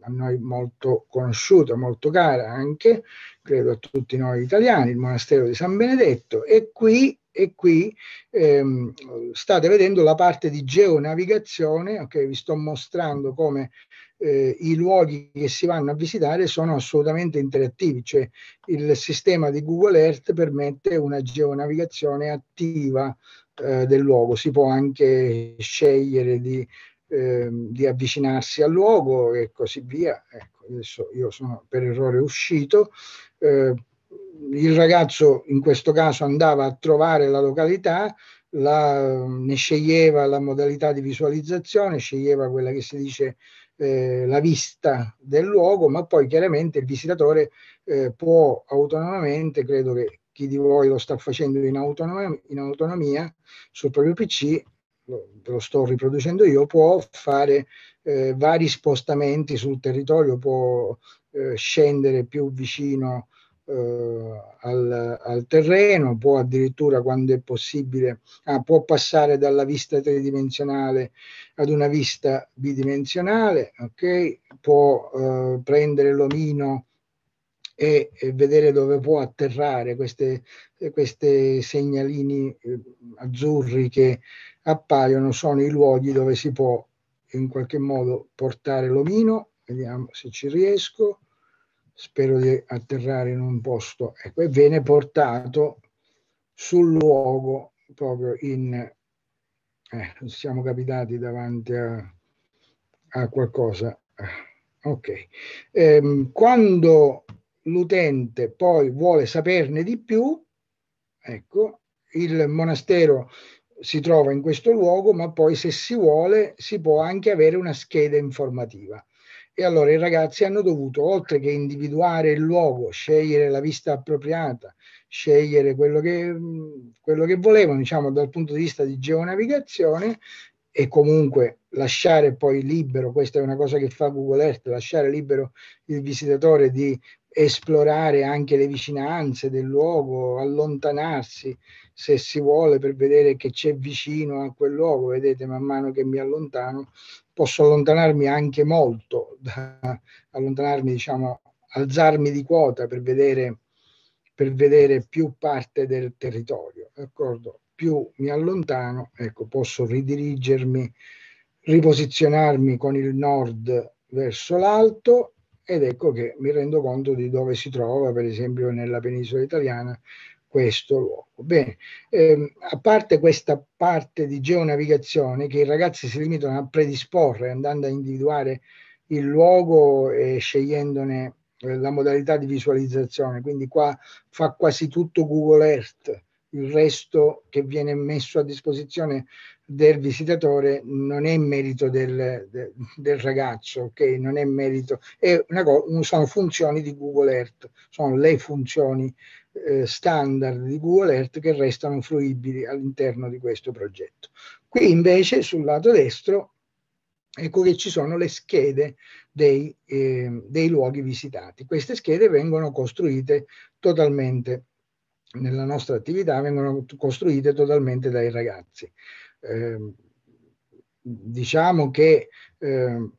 a noi molto conosciuta, molto cara anche, credo a tutti noi italiani, il monastero di San Benedetto, e qui. E qui ehm, state vedendo la parte di geonavigazione, ok? Vi sto mostrando come eh, i luoghi che si vanno a visitare sono assolutamente interattivi, cioè il sistema di Google Earth permette una geonavigazione attiva eh, del luogo, si può anche scegliere di, eh, di, avvicinarsi al luogo e così via. Ecco, adesso io sono per errore uscito. Eh, il ragazzo in questo caso andava a trovare la località, la, ne sceglieva la modalità di visualizzazione, sceglieva quella che si dice eh, la vista del luogo, ma poi chiaramente il visitatore eh, può autonomamente, credo che chi di voi lo sta facendo in autonomia, in autonomia sul proprio PC, lo, lo sto riproducendo io, può fare eh, vari spostamenti sul territorio, può eh, scendere più vicino eh, al, al, terreno, può addirittura quando è possibile, ah, può passare dalla vista tridimensionale ad una vista bidimensionale, okay? può eh, prendere l'omino e, e, vedere dove può atterrare queste, queste segnalini eh, azzurri che appaiono, sono i luoghi dove si può in qualche modo portare l'omino, vediamo se ci riesco, spero di atterrare in un posto, ecco, e viene portato sul luogo proprio in... Eh, siamo capitati davanti a, a qualcosa. Ok. Ehm, quando l'utente poi vuole saperne di più, ecco, il monastero si trova in questo luogo, ma poi se si vuole si può anche avere una scheda informativa. E allora i ragazzi hanno dovuto, oltre che individuare il luogo, scegliere la vista appropriata, scegliere quello che, quello che volevano, diciamo, dal punto di vista di geonavigazione, e comunque lasciare poi libero, questa è una cosa che fa Google Earth, lasciare libero il visitatore di esplorare anche le vicinanze del luogo, allontanarsi se si vuole per vedere che c'è vicino a quel luogo. Vedete, man mano che mi allontano, posso allontanarmi anche molto, da, allontanarmi, diciamo, alzarmi di quota per vedere, per vedere più parte del territorio. D'accordo? Più mi allontano, ecco, posso ridirigermi, riposizionarmi con il nord verso l'alto ed ecco che mi rendo conto di dove si trova, per esempio, nella penisola italiana questo luogo. Bene, ehm, a parte questa parte di geonavigazione che i ragazzi si limitano a predisporre andando a individuare il luogo e scegliendone eh, la modalità di visualizzazione, quindi qua fa quasi tutto Google Earth il resto che viene messo a disposizione del visitatore non è merito del, del, del ragazzo, ok? Non è merito, è una co- sono funzioni di Google Earth, sono le funzioni eh, standard di Google Earth che restano fruibili all'interno di questo progetto. Qui invece sul lato destro ecco che ci sono le schede dei, eh, dei luoghi visitati. Queste schede vengono costruite totalmente nella nostra attività vengono costruite totalmente dai ragazzi. Eh, diciamo che eh,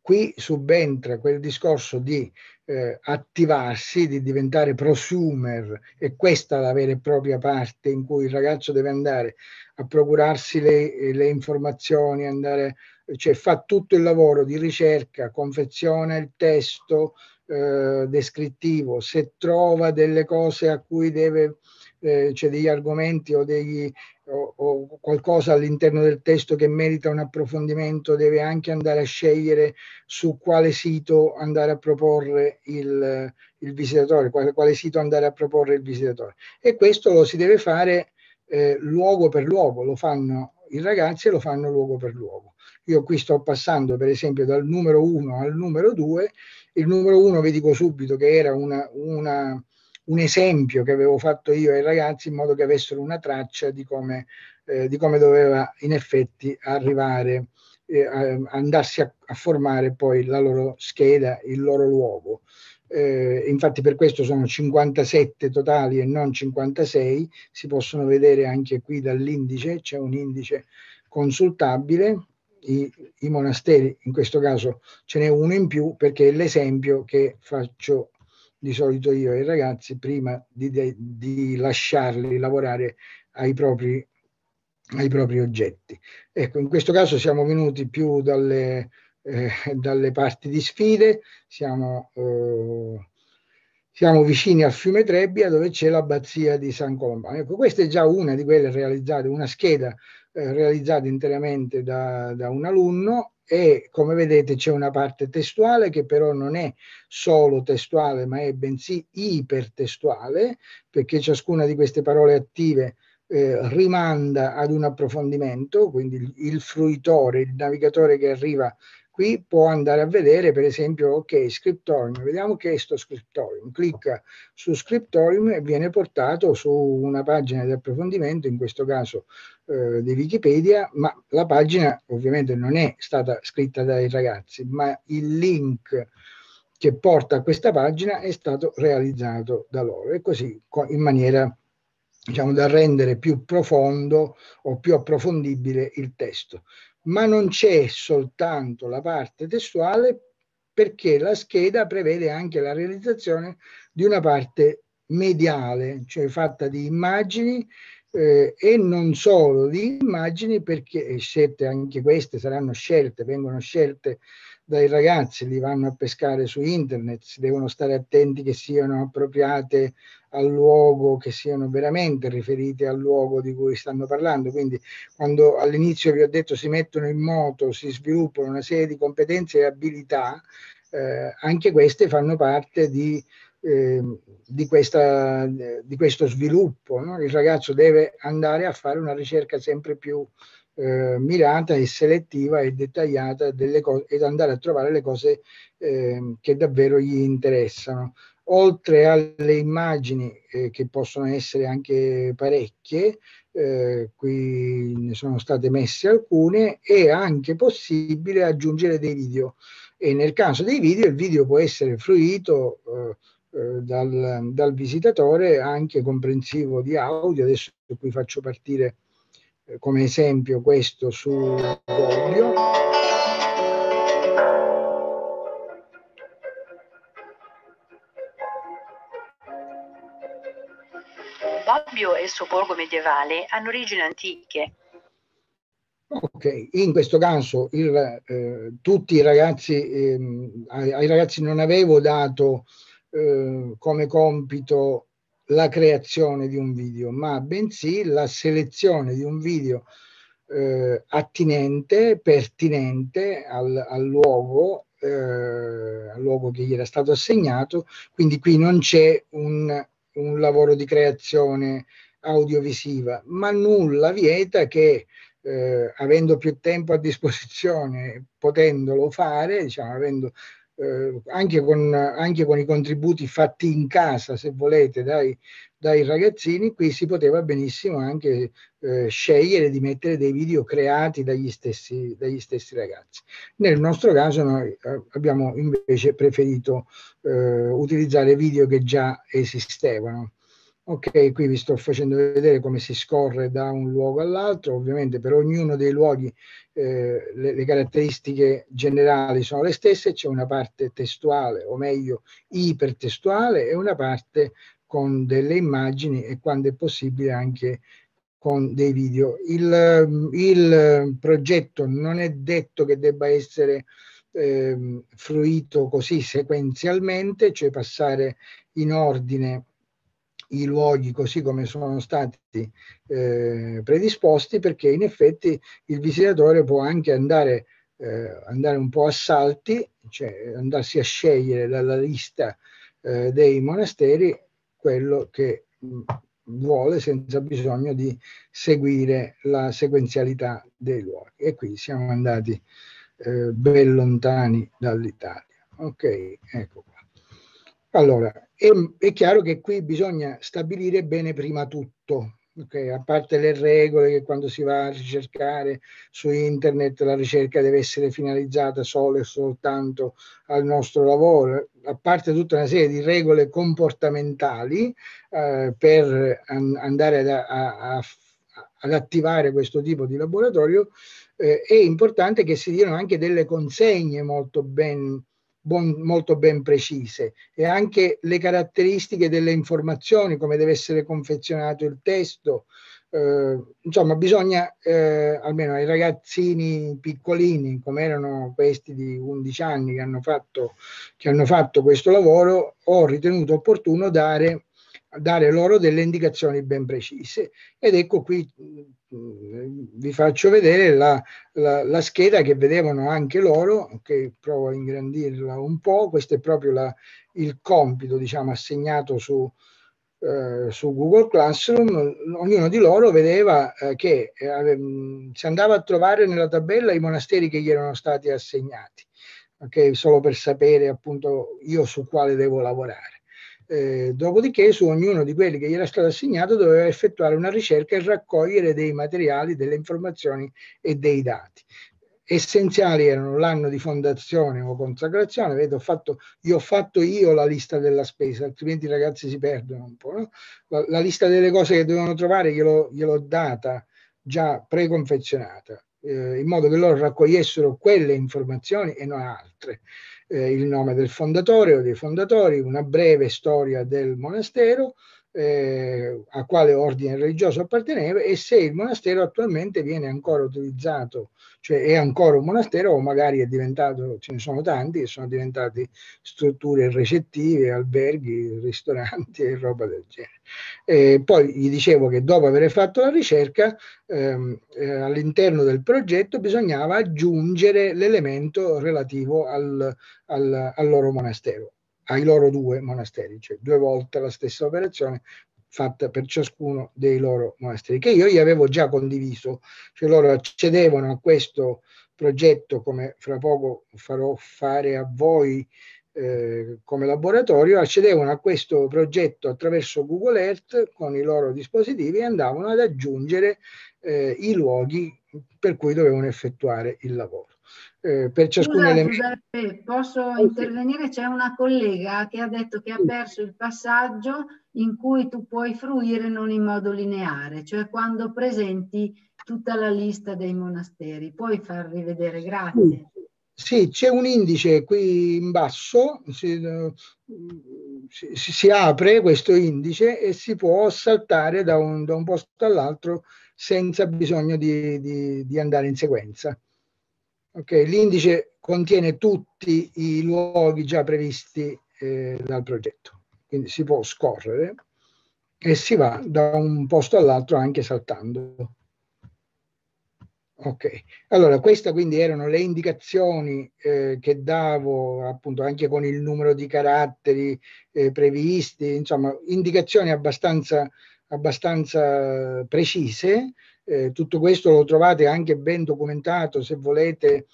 qui subentra quel discorso di eh, attivarsi, di diventare prosumer e questa è la vera e propria parte in cui il ragazzo deve andare a procurarsi le, le informazioni, andare, cioè fa tutto il lavoro di ricerca, confeziona il testo, eh, descrittivo, se trova delle cose a cui deve, eh, c'è degli argomenti o, degli, o, o qualcosa all'interno del testo che merita un approfondimento, deve anche andare a scegliere su quale sito andare a proporre il, il visitatore, quale, quale sito andare a proporre il visitatore. E questo lo si deve fare eh, luogo per luogo, lo fanno i ragazzi e lo fanno luogo per luogo. Io qui sto passando per esempio dal numero 1 al numero 2 il numero uno, vi dico subito, che era una, una, un esempio che avevo fatto io ai ragazzi in modo che avessero una traccia di come, eh, di come doveva in effetti arrivare, eh, a, andarsi a, a, formare poi la loro scheda, il loro luogo. Eh, infatti per questo sono 57 totali e non 56, si possono vedere anche qui dall'indice, c'è un indice consultabile i, i monasteri, in questo caso ce n'è uno in più perché è l'esempio che faccio di solito io ai ragazzi prima di, de, di lasciarli lavorare ai propri, ai propri, oggetti. Ecco, in questo caso siamo venuti più dalle, eh, dalle parti di sfide, siamo, eh, siamo, vicini al fiume Trebbia dove c'è l'abbazia di San Colomba. Ecco, questa è già una di quelle realizzate, una scheda eh, realizzata interamente da, da un alunno e come vedete c'è una parte testuale che però non è solo testuale ma è bensì ipertestuale perché ciascuna di queste parole attive eh, rimanda ad un approfondimento, quindi il, il fruitore, il navigatore che arriva qui può andare a vedere per esempio ok scriptorium vediamo che è sto scriptorium clicca su scriptorium e viene portato su una pagina di approfondimento in questo caso eh, di wikipedia ma la pagina ovviamente non è stata scritta dai ragazzi ma il link che porta a questa pagina è stato realizzato da loro e così in maniera diciamo da rendere più profondo o più approfondibile il testo ma non c'è soltanto la parte testuale perché la scheda prevede anche la realizzazione di una parte mediale, cioè fatta di immagini eh, e non solo di immagini perché scelte anche queste saranno scelte, vengono scelte dai ragazzi, li vanno a pescare su internet, si devono stare attenti che siano appropriate al luogo, che siano veramente riferite al luogo di cui stanno parlando. Quindi quando all'inizio vi ho detto si mettono in moto, si sviluppano una serie di competenze e abilità, eh, anche queste fanno parte di, eh, di, questa, di questo sviluppo. No? Il ragazzo deve andare a fare una ricerca sempre più eh, mirata e selettiva e dettagliata delle cose, ed andare a trovare le cose ehm, che davvero gli interessano oltre alle immagini eh, che possono essere anche parecchie, eh, qui ne sono state messe alcune, è anche possibile aggiungere dei video e nel caso dei video il video può essere fruito eh, eh dal, dal, visitatore anche comprensivo di audio, adesso qui faccio partire eh, come esempio questo su Gobbio. Bobbio e il suo borgo medievale hanno origini antiche. Ok, in questo caso il, eh, tutti i ragazzi, eh, ai ragazzi non avevo dato eh, come compito la creazione di un video, ma bensì la selezione di un video eh, attinente, pertinente al, al luogo eh, al luogo che gli era stato assegnato, quindi qui non c'è un un lavoro di creazione audiovisiva, ma nulla vieta che eh, avendo più tempo a disposizione, potendolo fare, diciamo, avendo eh, anche, con, anche, con, i contributi fatti in casa, se volete, dai, dai ragazzini, qui si poteva benissimo anche eh, scegliere di mettere dei video creati dagli stessi, dagli stessi ragazzi. Nel nostro caso noi eh, abbiamo invece preferito eh, utilizzare video che già esistevano. Ok, qui vi sto facendo vedere come si scorre da un luogo all'altro, ovviamente per ognuno dei luoghi eh, le, le, caratteristiche generali sono le stesse, c'è una parte testuale, o meglio ipertestuale, e una parte con delle immagini e quando è possibile anche con dei video. Il, il progetto non è detto che debba essere eh, fruito così sequenzialmente, cioè passare in ordine i luoghi così come sono stati eh, predisposti perché in effetti il visitatore può anche andare, eh, andare un po' a salti, cioè andarsi a scegliere dalla lista eh, dei monasteri quello che mm, vuole senza bisogno di seguire la sequenzialità dei luoghi. E qui siamo andati eh, ben lontani dall'Italia. Ok, ecco qua. Allora, e, è chiaro che qui bisogna stabilire bene prima tutto, okay? a parte le regole che quando si va a ricercare su internet la ricerca deve essere finalizzata solo e soltanto al nostro lavoro, a parte tutta una serie di regole comportamentali eh, per an- andare ad, a, a, ad attivare questo tipo di laboratorio, eh, è importante che si diano anche delle consegne molto ben bon, molto ben precise e anche le caratteristiche delle informazioni, come deve essere confezionato il testo. Eh, insomma, bisogna, eh, almeno ai ragazzini piccolini, come erano questi di 11 anni che hanno fatto, che hanno fatto questo lavoro, ho ritenuto opportuno dare dare loro delle indicazioni ben precise. Ed ecco qui mm, vi faccio vedere la, la, la, scheda che vedevano anche loro, che provo a ingrandirla un po', questo è proprio la, il compito diciamo, assegnato su, eh, su, Google Classroom, ognuno di loro vedeva eh, che eh, mm, si andava a trovare nella tabella i monasteri che gli erano stati assegnati, okay? solo per sapere appunto io su quale devo lavorare. Eh, dopodiché su ognuno di quelli che gli era stato assegnato doveva effettuare una ricerca e raccogliere dei materiali, delle informazioni e dei dati. Essenziali erano l'anno di fondazione o consacrazione, vedo, ho fatto, io ho fatto io la lista della spesa, altrimenti i ragazzi si perdono un po'. No? La, la, lista delle cose che dovevano trovare gliel'ho, data già preconfezionata, eh, in modo che loro raccogliessero quelle informazioni e non altre eh, il nome del fondatore o dei fondatori, una breve storia del monastero, eh, a quale ordine religioso apparteneva e se il monastero attualmente viene ancora utilizzato, cioè è ancora un monastero o magari è diventato, ce ne sono tanti che sono diventati strutture recettive, alberghi, ristoranti e roba del genere. E poi gli dicevo che dopo aver fatto la ricerca ehm, eh, all'interno del progetto bisognava aggiungere l'elemento relativo al, al, al loro monastero ai loro due monasteri, cioè due volte la stessa operazione fatta per ciascuno dei loro monasteri, che io gli avevo già condiviso, cioè loro accedevano a questo progetto come fra poco farò fare a voi eh, come laboratorio, accedevano a questo progetto attraverso Google Earth con i loro dispositivi e andavano ad aggiungere eh, i luoghi per cui dovevano effettuare il lavoro. Eh, per ciascun Scusa, elemento. Giuseppe, posso oh, intervenire? C'è una collega che ha detto che ha perso il passaggio in cui tu puoi fruire non in modo lineare, cioè quando presenti tutta la lista dei monasteri. Puoi far rivedere, grazie. Sì, c'è un indice qui in basso, si, si, si, apre questo indice e si può saltare da un, da un posto all'altro senza bisogno di, di, di andare in sequenza. Okay, l'indice contiene tutti i luoghi già previsti eh, dal progetto, quindi si può scorrere e si va da un posto all'altro anche saltando. Ok, allora queste quindi erano le indicazioni eh, che davo appunto anche con il numero di caratteri eh, previsti, insomma indicazioni abbastanza, abbastanza precise eh, tutto questo lo trovate anche ben documentato se volete,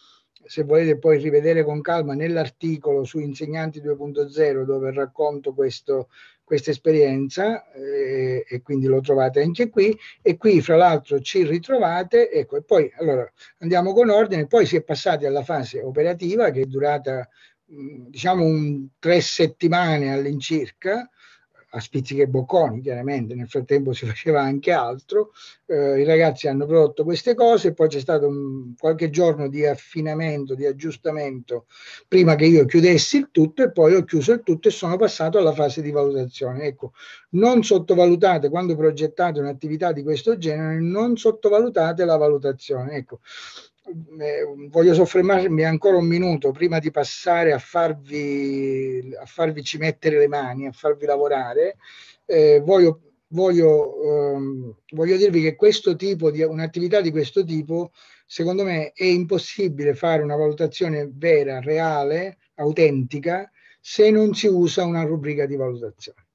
se volete poi rivedere con calma nell'articolo su Insegnanti 2.0 dove racconto questo, questa esperienza eh, e quindi lo trovate anche qui e qui fra l'altro ci ritrovate ecco e poi allora andiamo con ordine poi si è passati alla fase operativa che è durata mh, mm, diciamo un, tre settimane all'incirca a spizziche bocconi, chiaramente, nel frattempo si faceva anche altro, eh, i ragazzi hanno prodotto queste cose, poi c'è stato un, qualche giorno di affinamento, di aggiustamento, prima che io chiudessi il tutto e poi ho chiuso il tutto e sono passato alla fase di valutazione. Ecco, non sottovalutate, quando progettate un'attività di questo genere, non sottovalutate la valutazione. Ecco, voglio soffermarmi ancora un minuto prima di passare a farvi, a farvi ci mettere le mani, a farvi lavorare. Eh, voglio, voglio, ehm, voglio, dirvi che questo tipo di, un'attività di questo tipo, secondo me, è impossibile fare una valutazione vera, reale, autentica, se non si usa una rubrica di valutazione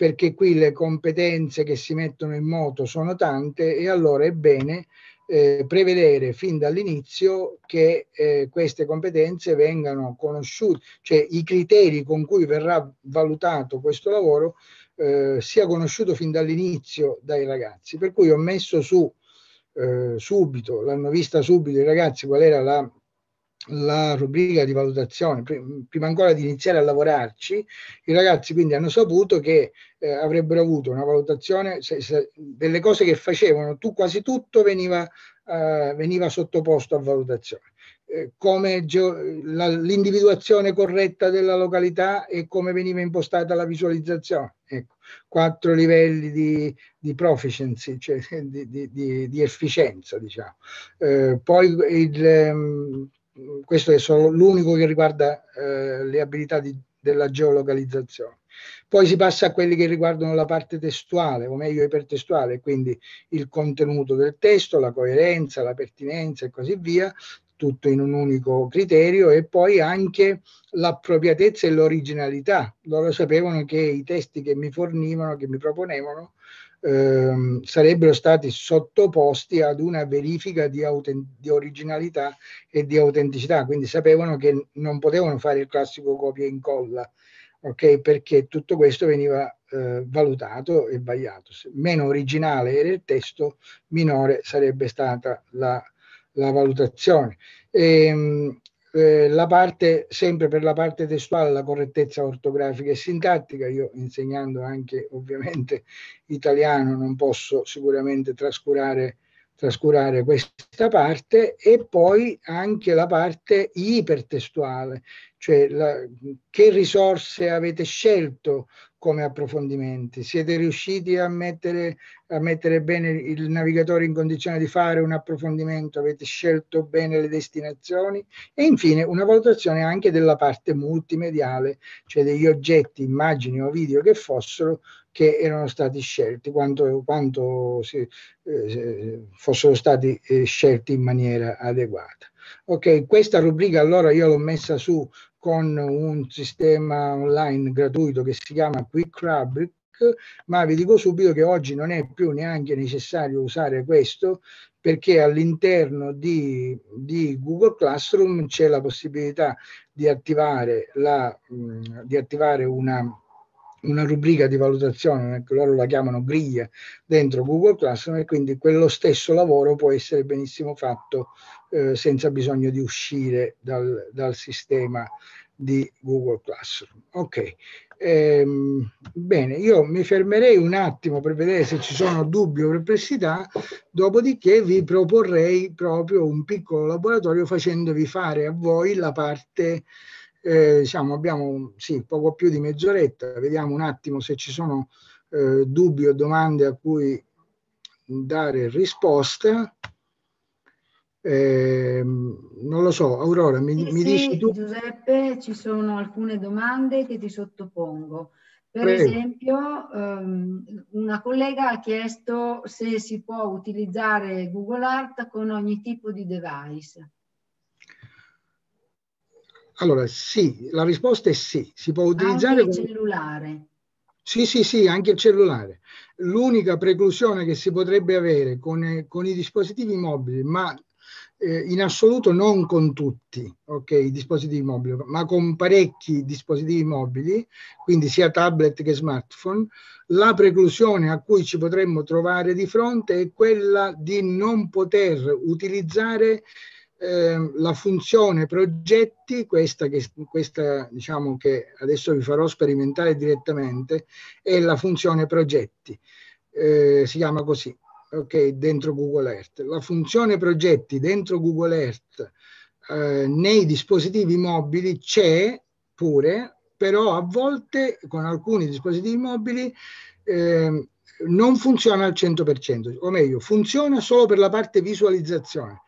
perché qui le competenze che si mettono in moto sono tante e allora è bene eh, prevedere fin dall'inizio che eh, queste competenze vengano conosciute, cioè i criteri con cui verrà valutato questo lavoro eh, sia conosciuto fin dall'inizio dai ragazzi. Per cui ho messo su eh, subito, l'hanno vista subito i ragazzi qual era la la rubrica di valutazione, prima ancora di iniziare a lavorarci, i ragazzi quindi hanno saputo che eh, avrebbero avuto una valutazione se, se, delle cose che facevano, tu quasi tutto veniva, eh, veniva sottoposto a valutazione eh, come l'individuazione corretta della località e come veniva impostata la visualizzazione. Ecco, quattro livelli di, di proficiency, cioè di, di, di efficienza, diciamo. Eh, poi il, ehm, questo è solo l'unico che riguarda eh, le abilità di, della geolocalizzazione. Poi si passa a quelli che riguardano la parte testuale, o meglio ipertestuale, quindi il contenuto del testo, la coerenza, la pertinenza e così via, tutto in un unico criterio, e poi anche l'appropriatezza e l'originalità. Loro sapevano che i testi che mi fornivano, che mi proponevano, ehm, sarebbero stati sottoposti ad una verifica di, autent- di originalità e di autenticità, quindi sapevano che non potevano fare il classico copia e incolla, okay? perché tutto questo veniva eh, valutato e vagliato. meno originale era il testo, minore sarebbe stata la, la valutazione. E, ehm, eh, la parte, sempre per la parte testuale, la correttezza ortografica e sintattica, io insegnando anche ovviamente italiano non posso sicuramente trascurare, trascurare questa parte e poi anche la parte ipertestuale, cioè la, che risorse avete scelto come approfondimenti? Siete riusciti a mettere, a mettere bene il navigatore in condizione di fare un approfondimento? Avete scelto bene le destinazioni? E infine una valutazione anche della parte multimediale, cioè degli oggetti, immagini o video che fossero che erano stati scelti, quanto, quanto si, eh, fossero stati eh, scelti in maniera adeguata. Ok, questa rubrica allora io l'ho messa su con un sistema online gratuito che si chiama Quick Rubric, ma vi dico subito che oggi non è più neanche necessario usare questo perché all'interno di, di Google Classroom c'è la possibilità di attivare, la, mm, di attivare una, una rubrica di valutazione, loro la chiamano griglia, dentro Google Classroom e quindi quello stesso lavoro può essere benissimo fatto eh, senza bisogno di uscire dal, dal sistema di Google Classroom. Ok, ehm, bene, io mi fermerei un attimo per vedere se ci sono dubbi o perplessità, dopodiché vi proporrei proprio un piccolo laboratorio facendovi fare a voi la parte eh, diciamo, abbiamo sì, poco più di mezz'oretta, vediamo un attimo se ci sono eh, dubbi o domande a cui dare risposte. Eh, non lo so, Aurora, mi, sì, mi dici sì, tu? Giuseppe, ci sono alcune domande che ti sottopongo. Per Prego. esempio, ehm, una collega ha chiesto se si può utilizzare Google Art con ogni tipo di device. Allora, sì, la risposta è sì, si può utilizzare... Anche il cellulare. Sì, sì, sì, anche il cellulare. L'unica preclusione che si potrebbe avere con, eh, con i dispositivi mobili, ma eh, in assoluto non con tutti okay, i dispositivi mobili, ma con parecchi dispositivi mobili, quindi sia tablet che smartphone, la preclusione a cui ci potremmo trovare di fronte è quella di non poter utilizzare Ehm, la funzione progetti, questa, che, questa diciamo che adesso vi farò sperimentare direttamente, è la funzione progetti, eh, si chiama così, ok, dentro Google Earth. La funzione progetti dentro Google Earth eh, nei dispositivi mobili c'è pure, però a volte con alcuni dispositivi mobili ehm, non funziona al 100%, o meglio, funziona solo per la parte visualizzazione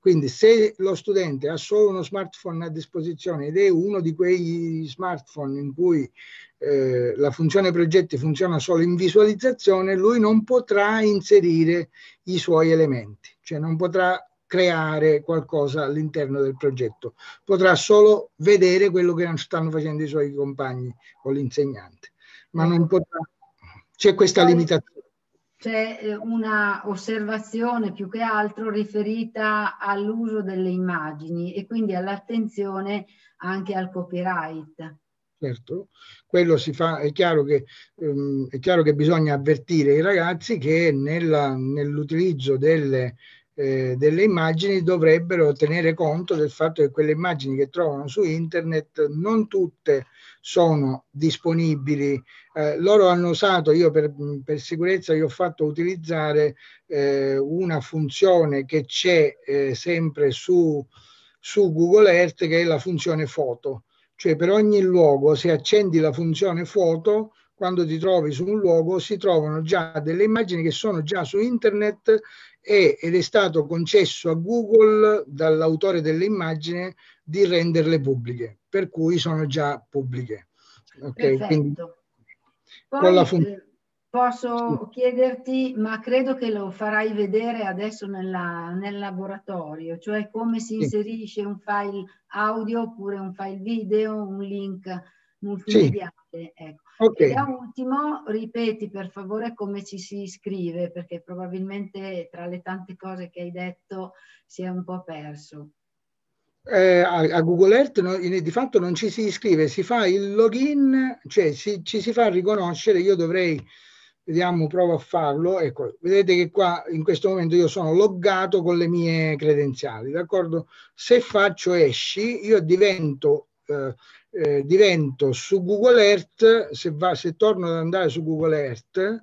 quindi se lo studente ha solo uno smartphone a disposizione ed è uno di quegli smartphone in cui eh, la funzione progetti funziona solo in visualizzazione, lui non potrà inserire i suoi elementi, cioè non potrà creare qualcosa all'interno del progetto, potrà solo vedere quello che stanno facendo i suoi compagni o l'insegnante, ma non potrà, c'è questa limitazione c'è eh, una osservazione più che altro riferita all'uso delle immagini e quindi all'attenzione anche al copyright. Certo, quello si fa, è chiaro che, ehm, è chiaro che bisogna avvertire i ragazzi che nell'utilizzo nell delle, eh, delle immagini dovrebbero tenere conto del fatto che quelle immagini che trovano su internet non tutte sono disponibili. Eh, loro hanno usato, io per, per, sicurezza gli ho fatto utilizzare eh, una funzione che c'è eh, sempre su, su Google Earth che è la funzione foto. Cioè per ogni luogo se accendi la funzione foto quando ti trovi su un luogo si trovano già delle immagini che sono già su internet ed è stato concesso a Google dall'autore dell'immagine di renderle pubbliche, per cui sono già pubbliche. Okay, quindi, Poi, fun- eh, posso sì. chiederti, ma credo che lo farai vedere adesso nella, nel laboratorio, cioè come si sì. inserisce un file audio oppure un file video, un link multimediale parte. Ecco. Okay. E da ultimo, ripeti per favore come ci si iscrive, perché probabilmente tra le tante cose che hai detto si è un po' perso. Eh, a, a, Google Earth no, in, di fatto non ci si iscrive, si fa il login, cioè si, ci si fa riconoscere, io dovrei, vediamo, provo a farlo, ecco, vedete che qua in questo momento io sono loggato con le mie credenziali, d'accordo? Se faccio esci, io divento eh, eh, divento su Google Earth, se, va, se, torno ad andare su Google Earth,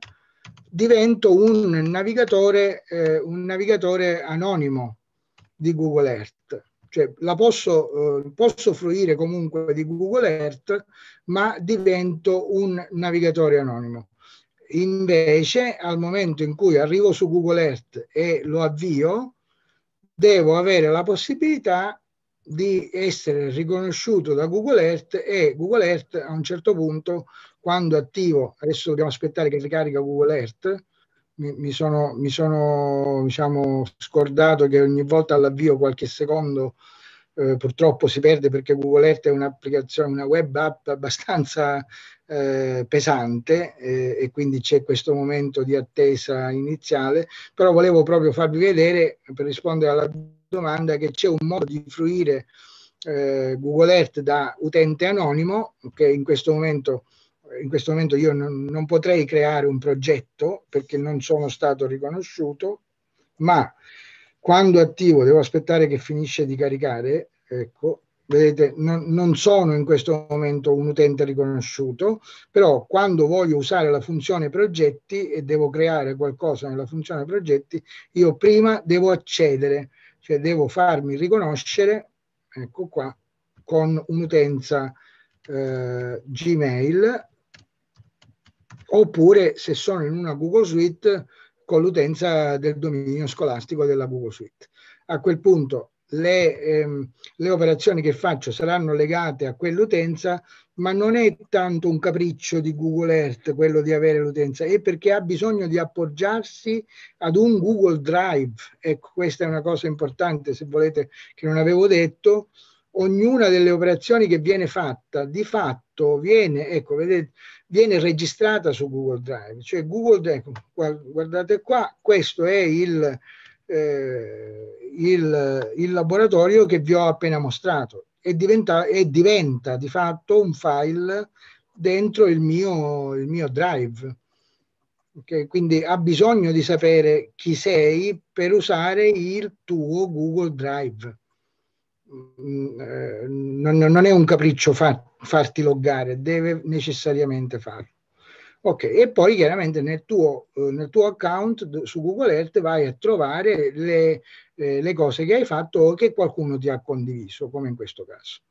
divento un navigatore, eh, un navigatore anonimo di Google Earth. Cioè, la posso, eh, posso fruire comunque di Google Earth, ma divento un navigatore anonimo. Invece, al momento in cui arrivo su Google Earth e lo avvio, devo avere la possibilità di essere riconosciuto da Google Earth e Google Earth a un certo punto, quando attivo, adesso dobbiamo aspettare che ricarica Google Earth, mi, mi sono, mi sono diciamo, scordato che ogni volta all'avvio qualche secondo eh, purtroppo si perde perché Google Earth è un'applicazione, una web app abbastanza eh, pesante eh, e quindi c'è questo momento di attesa iniziale, però volevo proprio farvi vedere per rispondere alla domanda che c'è un modo di fruire eh, Google Earth da utente anonimo, che in questo momento, in questo momento io non, non potrei creare un progetto perché non sono stato riconosciuto, ma quando attivo devo aspettare che finisce di caricare, ecco, vedete, non, non, sono in questo momento un utente riconosciuto, però quando voglio usare la funzione progetti e devo creare qualcosa nella funzione progetti, io prima devo accedere cioè devo farmi riconoscere, ecco qua, con un'utenza eh, Gmail, oppure se sono in una Google Suite, con l'utenza del dominio scolastico della Google Suite. A quel punto le, ehm, le operazioni che faccio saranno legate a quell'utenza, ma non è tanto un capriccio di Google Earth quello di avere l'utenza, è perché ha bisogno di appoggiarsi ad un Google Drive. Ecco, questa è una cosa importante, se volete, che non avevo detto. Ognuna delle operazioni che viene fatta, di fatto, viene, ecco, vedete, viene registrata su Google Drive. Cioè Google Drive, guardate qua, questo è il eh, il, il, laboratorio che vi ho appena mostrato e diventa, e diventa di fatto un file dentro il mio, il mio drive. Okay? Quindi ha bisogno di sapere chi sei per usare il tuo Google Drive. Mm, eh, non, è un capriccio farti loggare, deve necessariamente farlo. Ok, e poi chiaramente nel tuo, eh, nel tuo account su Google Earth vai a trovare le, eh, le cose che hai fatto o che qualcuno ti ha condiviso, come in questo caso.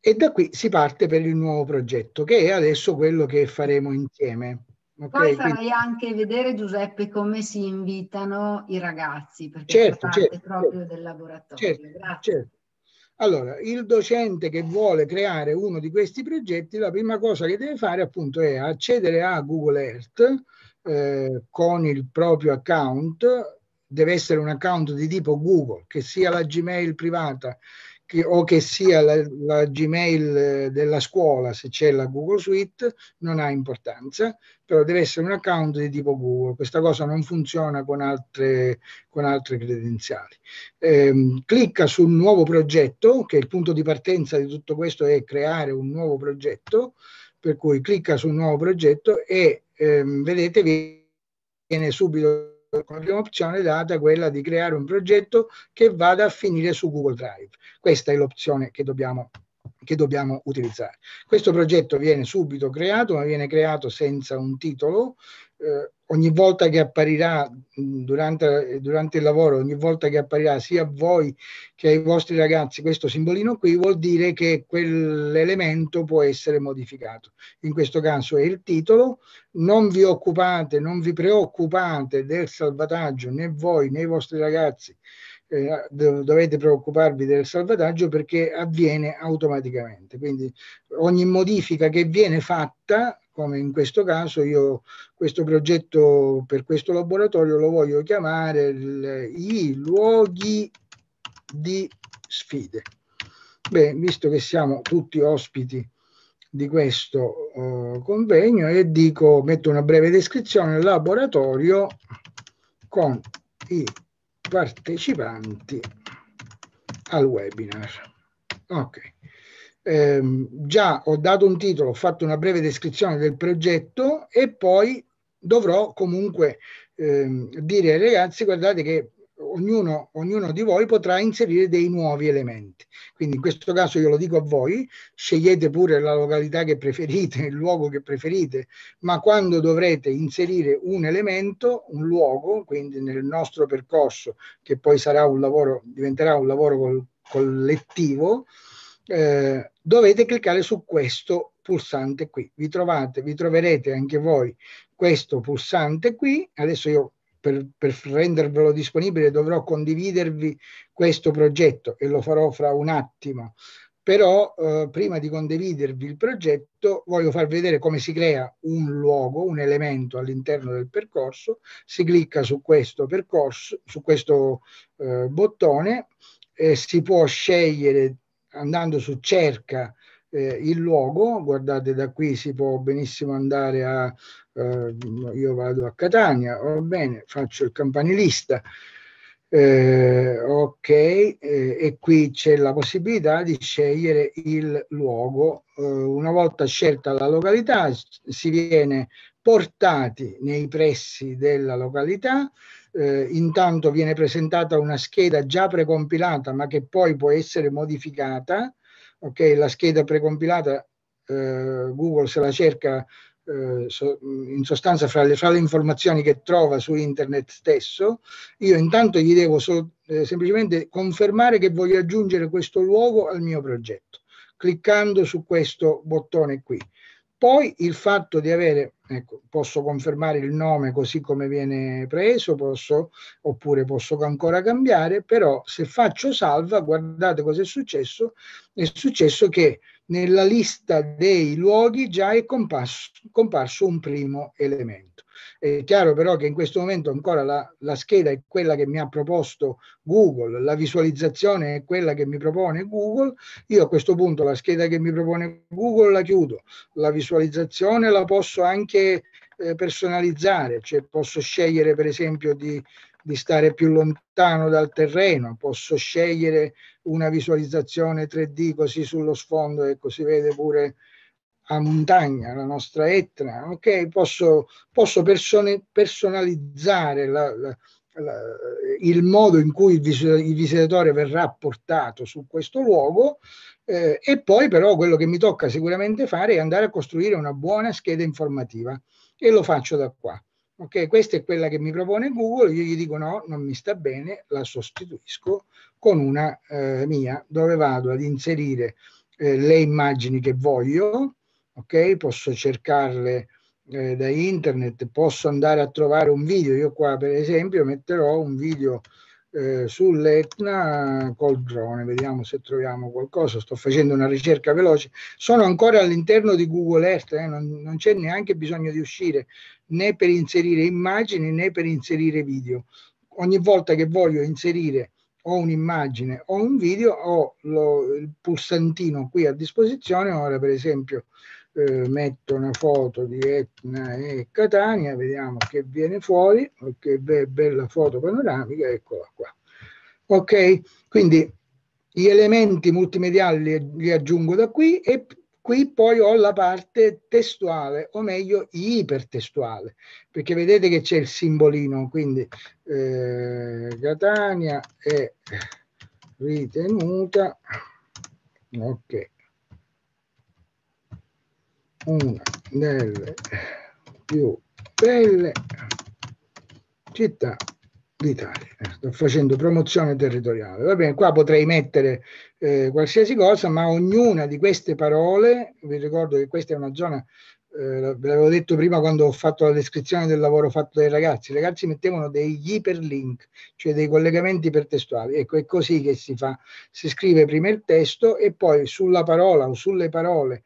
E da qui si parte per il nuovo progetto, che è adesso quello che faremo insieme. Okay, Poi farai quindi... anche vedere, Giuseppe, come si invitano i ragazzi, perché certo, parte certo, certo. proprio certo, del laboratorio. Certo, Grazie. Certo. Allora, il docente che vuole creare uno di questi progetti, la prima cosa che deve fare appunto è accedere a Google Earth eh, con il proprio account, deve essere un account di tipo Google, che sia la Gmail privata, che, o che sia la, la Gmail eh, della scuola, se c'è la Google Suite, non ha importanza, però deve essere un account di tipo Google. Questa cosa non funziona con altre, con altre credenziali. Ehm, clicca sul nuovo progetto, che il punto di partenza di tutto questo è creare un nuovo progetto, per cui clicca sul nuovo progetto e ehm, vedete viene subito come prima opzione data quella di creare un progetto che vada a finire su Google Drive. Questa è l'opzione che dobbiamo che dobbiamo utilizzare. Questo progetto viene subito creato, ma viene creato senza un titolo eh, ogni volta che apparirà mm, durante, durante, il lavoro, ogni volta che apparirà sia a voi che ai vostri ragazzi questo simbolino qui, vuol dire che quell'elemento può essere modificato. In questo caso è il titolo, non vi occupate, non vi preoccupate del salvataggio né voi né i vostri ragazzi eh, dovete preoccuparvi del salvataggio perché avviene automaticamente. Quindi ogni modifica che viene fatta, come in questo caso, io questo progetto per questo laboratorio lo voglio chiamare il, i luoghi di sfide. Beh, visto che siamo tutti ospiti di questo uh, convegno e dico, metto una breve descrizione, laboratorio con i partecipanti al webinar. Ok. Eh, già ho dato un titolo, ho fatto una breve descrizione del progetto e poi dovrò comunque eh, dire ai ragazzi guardate che ognuno, ognuno, di voi potrà inserire dei nuovi elementi. Quindi in questo caso io lo dico a voi, scegliete pure la località che preferite, il luogo che preferite, ma quando dovrete inserire un elemento, un luogo, quindi nel nostro percorso, che poi sarà un lavoro, diventerà un lavoro col, collettivo, eh, dovete cliccare su questo pulsante qui. Vi trovate, vi troverete anche voi questo pulsante qui. Adesso io per, per rendervelo disponibile dovrò condividervi questo progetto e lo farò fra un attimo. Però eh, prima di condividervi il progetto voglio far vedere come si crea un luogo, un elemento all'interno del percorso. Si clicca su questo percorso, su questo eh, bottone e si può scegliere andando su cerca eh, il luogo, guardate da qui si può benissimo andare a, eh, io vado a Catania, va bene, faccio il campanilista, eh, ok, eh, e qui c'è la possibilità di scegliere il luogo. Eh, una volta scelta la località, si viene portati nei pressi della località. Eh, intanto viene presentata una scheda già precompilata, ma che poi può essere modificata ok la scheda precompilata eh, Google se la cerca eh, so, in sostanza fra le, fra le, informazioni che trova su internet stesso, io intanto gli devo so, eh, semplicemente confermare che voglio aggiungere questo luogo al mio progetto, cliccando su questo bottone qui. Poi il fatto di avere, ecco, posso confermare il nome così come viene preso, posso, oppure posso ancora cambiare, però se faccio salva, guardate cosa è successo, è successo che nella lista dei luoghi già è comparso, comparso un primo elemento. È chiaro però che in questo momento ancora la, la, scheda è quella che mi ha proposto Google, la visualizzazione è quella che mi propone Google. Io a questo punto la scheda che mi propone Google la chiudo, la visualizzazione la posso anche eh, personalizzare, cioè posso scegliere per esempio di di stare più lontano dal terreno, posso scegliere una visualizzazione 3D così sullo sfondo e così vede pure a montagna, la nostra Etna, ok? Posso, posso persone, personalizzare la, la, la, il modo in cui il, vis- il, visitatore verrà portato su questo luogo eh, e poi però quello che mi tocca sicuramente fare è andare a costruire una buona scheda informativa e lo faccio da qua. Ok, questa è quella che mi propone Google, io gli dico no, non mi sta bene, la sostituisco con una eh, mia dove vado ad inserire eh, le immagini che voglio, ok? Posso cercarle eh, da internet, posso andare a trovare un video. Io qua per esempio metterò un video eh, sull'Etna col drone, vediamo se troviamo qualcosa. Sto facendo una ricerca veloce. Sono ancora all'interno di Google Earth, eh? non, non c'è neanche bisogno di uscire né per inserire immagini né per inserire video. Ogni volta che voglio inserire o un'immagine o un video ho lo, il pulsantino qui a disposizione. Ora, per esempio, eh, metto una foto di Etna e Catania, vediamo che viene fuori, che be bella foto panoramica, eccola qua. Ok, quindi gli elementi multimediali li, li aggiungo da qui e qui poi ho la parte testuale, o meglio ipertestuale, perché vedete che c'è il simbolino, quindi eh, Catania è ritenuta, ok, una delle più belle città d'Italia. Eh, sto facendo promozione territoriale. Va bene, qua potrei mettere eh, qualsiasi cosa, ma ognuna di queste parole, vi ricordo che questa è una zona, eh, ve l'avevo detto prima quando ho fatto la descrizione del lavoro fatto dai ragazzi, i ragazzi mettevano degli iperlink, cioè dei collegamenti ipertestuali. Ecco, è così che si fa. Si scrive prima il testo e poi sulla parola o sulle parole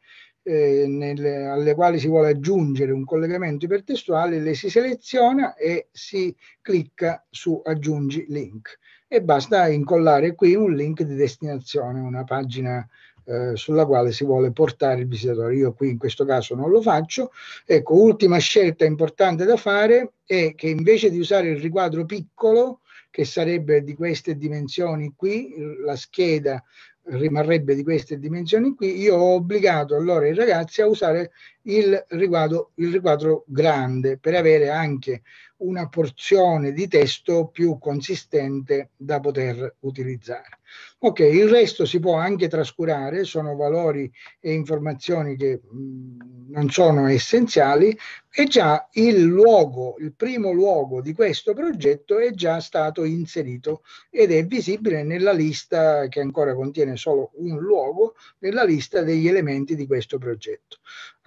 eh, nelle, alle quali si vuole aggiungere un collegamento ipertestuale, le si seleziona e si clicca su aggiungi link e basta incollare qui un link di destinazione, una pagina eh, sulla quale si vuole portare il visitatore. Io qui in questo caso non lo faccio. Ecco, ultima scelta importante da fare è che invece di usare il riquadro piccolo, che sarebbe di queste dimensioni qui, la scheda rimarrebbe di queste dimensioni qui, io ho obbligato allora i ragazzi a usare il riguardo, il riguardo grande per avere anche una porzione di testo più consistente da poter utilizzare. Ok, il resto si può anche trascurare, sono valori e informazioni che mh, non sono essenziali e già il luogo, il primo luogo di questo progetto è già stato inserito ed è visibile nella lista che ancora contiene solo un luogo, nella lista degli elementi di questo progetto.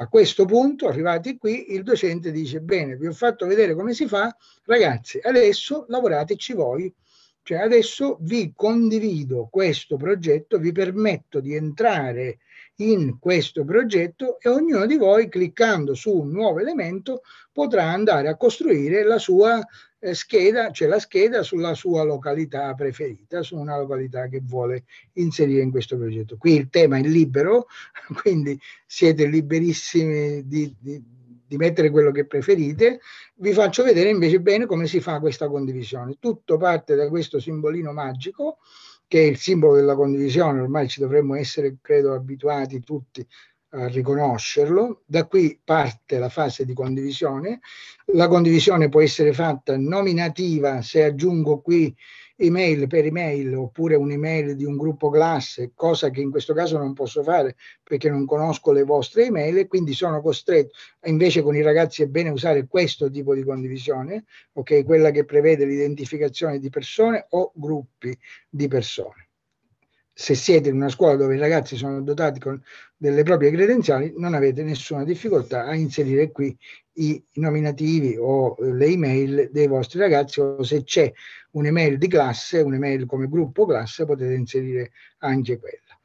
A questo punto, arrivati qui, il docente dice, bene, vi ho fatto vedere come si fa, ragazzi, adesso lavorateci voi. Cioè adesso vi condivido questo progetto, vi permetto di entrare in questo progetto e ognuno di voi cliccando su un nuovo elemento potrà andare a costruire la sua eh, scheda, c'è la scheda sulla sua località preferita, su una località che vuole inserire in questo progetto. Qui il tema è libero, quindi siete liberissimi di, di, di mettere quello che preferite. Vi faccio vedere invece bene come si fa questa condivisione. Tutto parte da questo simbolino magico che è il simbolo della condivisione, ormai ci dovremmo essere, credo, abituati tutti a riconoscerlo. Da qui parte la fase di condivisione. La condivisione può essere fatta nominativa se aggiungo qui email per email oppure un'email di un gruppo classe, cosa che in questo caso non posso fare perché non conosco le vostre email e quindi sono costretto, invece con i ragazzi è bene usare questo tipo di condivisione, ok? Quella che prevede l'identificazione di persone o gruppi di persone se siete in una scuola dove i ragazzi sono dotati con delle proprie credenziali, non avete nessuna difficoltà a inserire qui i nominativi o eh, le email dei vostri ragazzi o se c'è un'email di classe, un'email come gruppo classe, potete inserire anche quella.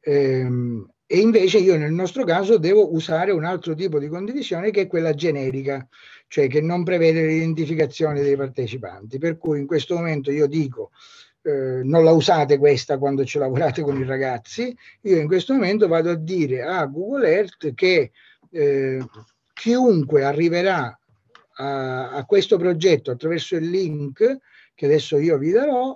Ehm, e invece io nel nostro caso devo usare un altro tipo di condivisione che è quella generica, cioè che non prevede l'identificazione dei partecipanti. Per cui in questo momento io dico eh, non la usate questa quando ci lavorate con i ragazzi, io in questo momento vado a dire a Google Earth che eh, chiunque arriverà a, a, questo progetto attraverso il link che adesso io vi darò,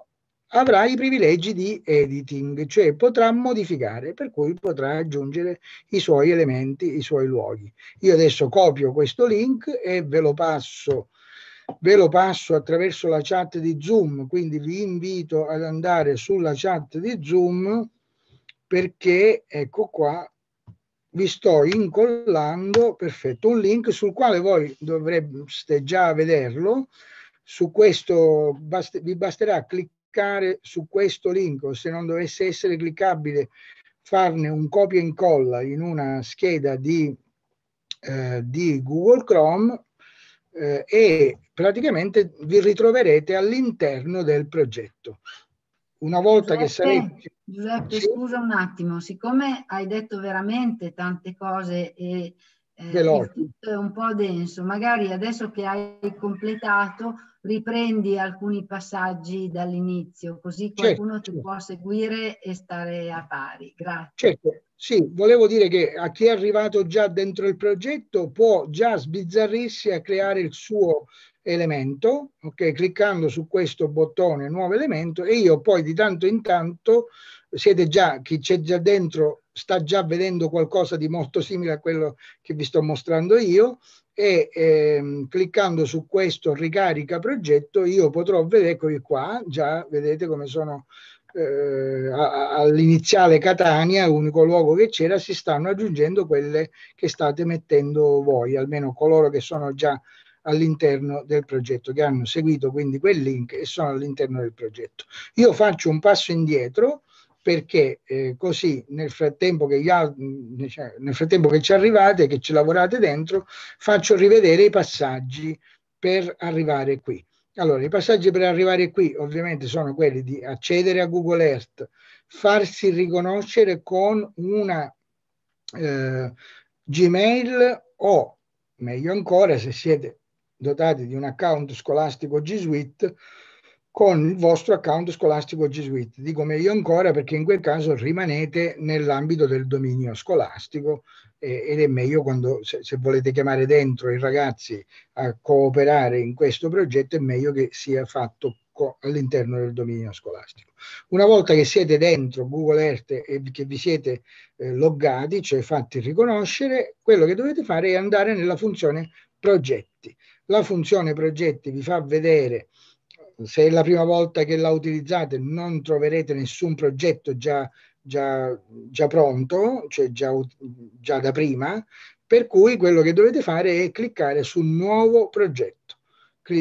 avrà i privilegi di editing, cioè potrà modificare, per cui potrà aggiungere i suoi elementi, i suoi luoghi. Io adesso copio questo link e ve lo passo ve lo passo attraverso la chat di Zoom, quindi vi invito ad andare sulla chat di Zoom perché, ecco qua, vi sto incollando, perfetto, un link sul quale voi dovreste già vederlo, su questo bast vi basterà cliccare su questo link o se non dovesse essere cliccabile farne un copia e incolla in una scheda di, eh, di Google Chrome eh, e praticamente vi ritroverete all'interno del progetto. Una volta Giuseppe, che sarete... Giuseppe, sì? scusa un attimo, siccome hai detto veramente tante cose e eh, veloce. È un po' denso, magari adesso che hai completato riprendi alcuni passaggi dall'inizio, così qualcuno certo. ti può seguire e stare a pari. Grazie. Certo. Sì, volevo dire che a chi è arrivato già dentro il progetto può già sbizzarrirsi a creare il suo elemento, ok? cliccando su questo bottone nuovo elemento e io poi di tanto in tanto siete già, chi c'è già dentro sta già vedendo qualcosa di molto simile a quello che vi sto mostrando io e ehm, cliccando su questo ricarica progetto io potrò vedere, eccovi qua, già vedete come sono eh, all'iniziale Catania, unico luogo che c'era, si stanno aggiungendo quelle che state mettendo voi, almeno coloro che sono già all'interno del progetto, che hanno seguito quindi quel link e sono all'interno del progetto. Io faccio un passo indietro perché eh, così nel frattempo, che gli, mm, cioè, nel frattempo che ci arrivate, che ci lavorate dentro, faccio rivedere i passaggi per arrivare qui. Allora, i passaggi per arrivare qui ovviamente sono quelli di accedere a Google Earth, farsi riconoscere con una eh, Gmail o, meglio ancora, se siete dotati di un account scolastico G Suite, con il vostro account scolastico G Suite. Dico meglio ancora perché in quel caso rimanete nell'ambito del dominio scolastico eh, ed è meglio quando se, se, volete chiamare dentro i ragazzi a cooperare in questo progetto è meglio che sia fatto all'interno del dominio scolastico. Una volta che siete dentro Google Earth e che vi siete eh, loggati, cioè fatti riconoscere, quello che dovete fare è andare nella funzione progetti. La funzione progetti vi fa vedere se è la prima volta che la utilizzate non troverete nessun progetto già, già, già pronto, cioè già, già da prima, per cui quello che dovete fare è cliccare su nuovo progetto.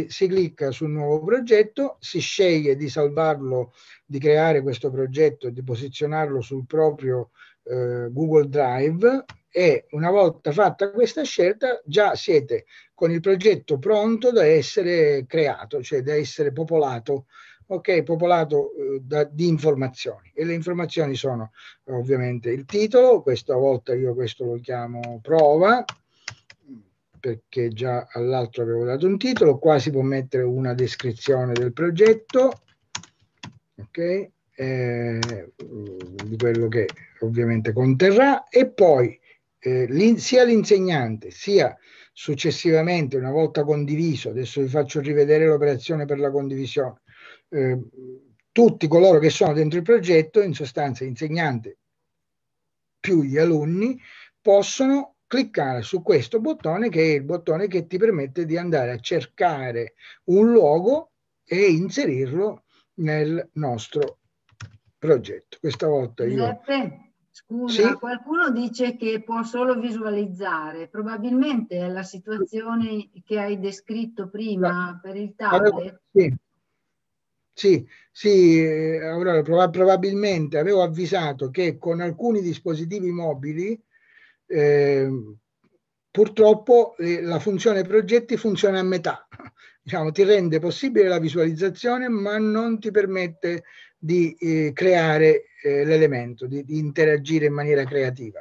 Si clicca su nuovo progetto, si sceglie di salvarlo, di creare questo progetto, di posizionarlo sul proprio eh, Google Drive e una volta fatta questa scelta già siete con il progetto pronto da essere creato, cioè da essere popolato, ok, popolato eh, da, di informazioni e le informazioni sono ovviamente il titolo, questa volta io questo lo chiamo prova, perché già all'altro avevo dato un titolo, qua si può mettere una descrizione del progetto, ok, eh, mm, di quello che ovviamente conterrà e poi eh, sia l'insegnante sia successivamente una volta condiviso, adesso vi faccio rivedere l'operazione per la condivisione, eh, tutti coloro che sono dentro il progetto, in sostanza insegnante più gli alunni, possono cliccare su questo bottone che è il bottone che ti permette di andare a cercare un luogo e inserirlo nel nostro progetto. Questa volta io... Giuseppe, scusa, sì? qualcuno dice che può solo visualizzare. Probabilmente è la situazione che hai descritto prima no. per il tablet. Sì. Sì, sì eh, allora, probabilmente avevo avvisato che con alcuni dispositivi mobili eh, purtroppo eh, la funzione progetti funziona a metà, diciamo, ti rende possibile la visualizzazione ma non ti permette di eh, creare eh, l'elemento, di, di, interagire in maniera creativa.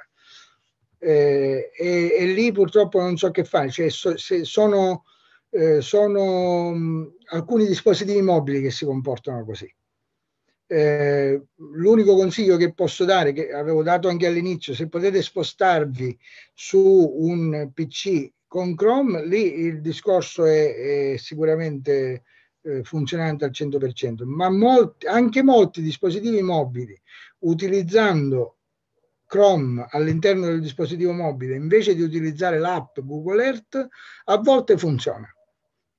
Eh, e, e, lì purtroppo non so che fare, cioè, so, sono, eh, sono mh, mm, alcuni dispositivi mobili che si comportano così. Eh, l'unico consiglio che posso dare, che avevo dato anche all'inizio, se potete spostarvi su un PC con Chrome, lì il discorso è, è sicuramente eh, funzionante al 100%, ma molti, anche molti dispositivi mobili utilizzando Chrome all'interno del dispositivo mobile invece di utilizzare l'app Google Earth a volte funziona.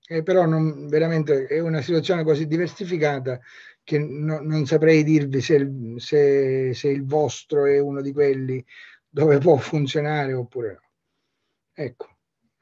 Eh, però non, veramente è una situazione così diversificata che no, non saprei dirvi se, se, se, il vostro è uno di quelli dove può funzionare oppure no. Ecco.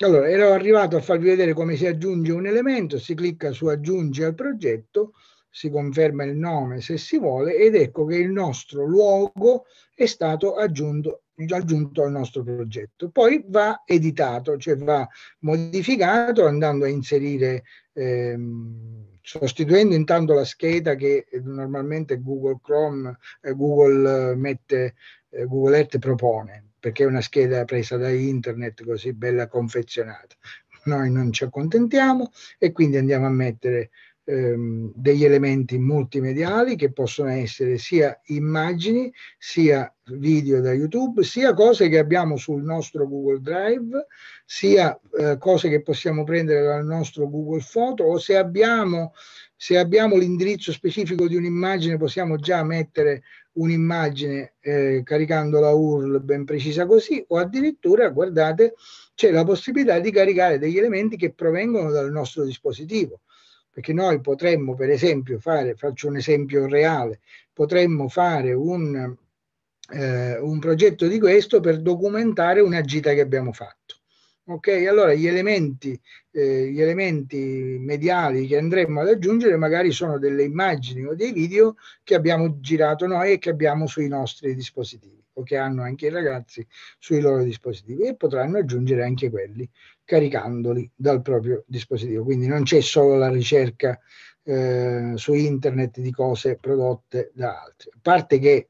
Allora, ero arrivato a farvi vedere come si aggiunge un elemento, si clicca su aggiungi al progetto, si conferma il nome se si vuole ed ecco che il nostro luogo è stato aggiunto, aggiunto al nostro progetto. Poi va editato, cioè va modificato andando a inserire, ehm, sostituendo intanto la scheda che eh, normalmente Google Chrome, eh, Google, eh, mette, eh, Google Earth propone perché è una scheda presa da internet così bella confezionata. Noi non ci accontentiamo e quindi andiamo a mettere ehm, degli elementi multimediali che possono essere sia immagini, sia video da YouTube, sia cose che abbiamo sul nostro Google Drive, sia eh, cose che possiamo prendere dal nostro Google Photo o se abbiamo se abbiamo l'indirizzo specifico di un'immagine possiamo già mettere un'immagine eh, caricando la URL ben precisa così o addirittura, guardate, c'è la possibilità di caricare degli elementi che provengono dal nostro dispositivo perché noi potremmo per esempio fare, faccio un esempio reale, potremmo fare un, eh, un progetto di questo per documentare una gita che abbiamo fatto. Ok, allora gli elementi, eh, gli elementi mediali che andremo ad aggiungere magari sono delle immagini o dei video che abbiamo girato noi e che abbiamo sui nostri dispositivi o che hanno anche i ragazzi sui loro dispositivi e potranno aggiungere anche quelli caricandoli dal proprio dispositivo. Quindi non c'è solo la ricerca eh, su internet di cose prodotte da altri. A parte che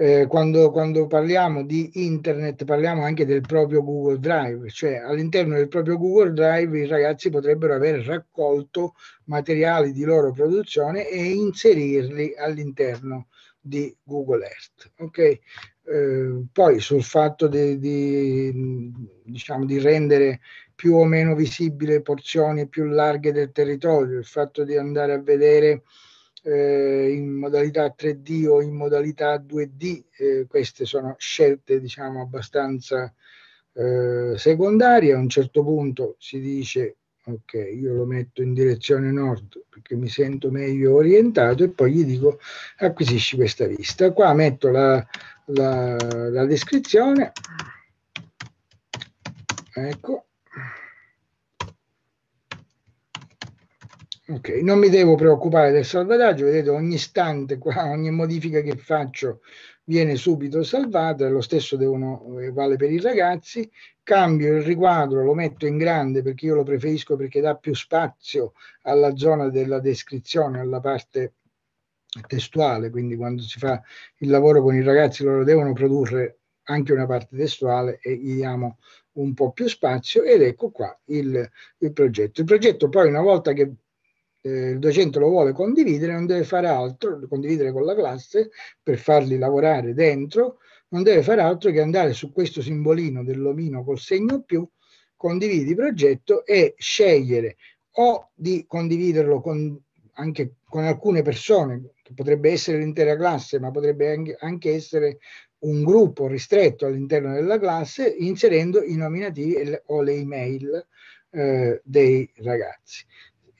eh, quando, quando parliamo di internet parliamo anche del proprio Google Drive, cioè all'interno del proprio Google Drive i ragazzi potrebbero aver raccolto materiali di loro produzione e inserirli all'interno di Google Earth. Okay? Eh, poi sul fatto di, di, diciamo, di rendere più o meno visibili porzioni più larghe del territorio, il fatto di andare a vedere eh, in modalità 3D o in modalità 2D, eh, queste sono scelte diciamo abbastanza eh, secondarie, a un certo punto si dice ok, io lo metto in direzione nord perché mi sento meglio orientato e poi gli dico acquisisci questa vista. Qua metto la, la, la descrizione, ecco, Ok, non mi devo preoccupare del salvataggio, vedete ogni istante qua, ogni modifica che faccio viene subito salvata, lo stesso devono, eh, vale per i ragazzi, cambio il riquadro, lo metto in grande perché io lo preferisco perché dà più spazio alla zona della descrizione, alla parte testuale, quindi quando si fa il lavoro con i ragazzi loro devono produrre anche una parte testuale e gli diamo un po' più spazio ed ecco qua il, il progetto. Il progetto poi una volta che eh, il docente lo vuole condividere, non deve fare altro, condividere con la classe per farli lavorare dentro, non deve fare altro che andare su questo simbolino dell'omino col segno più, condividi progetto e scegliere o di condividerlo con, anche con alcune persone, che potrebbe essere l'intera classe, ma potrebbe anche essere un gruppo ristretto all'interno della classe, inserendo i nominativi o le email eh, dei ragazzi.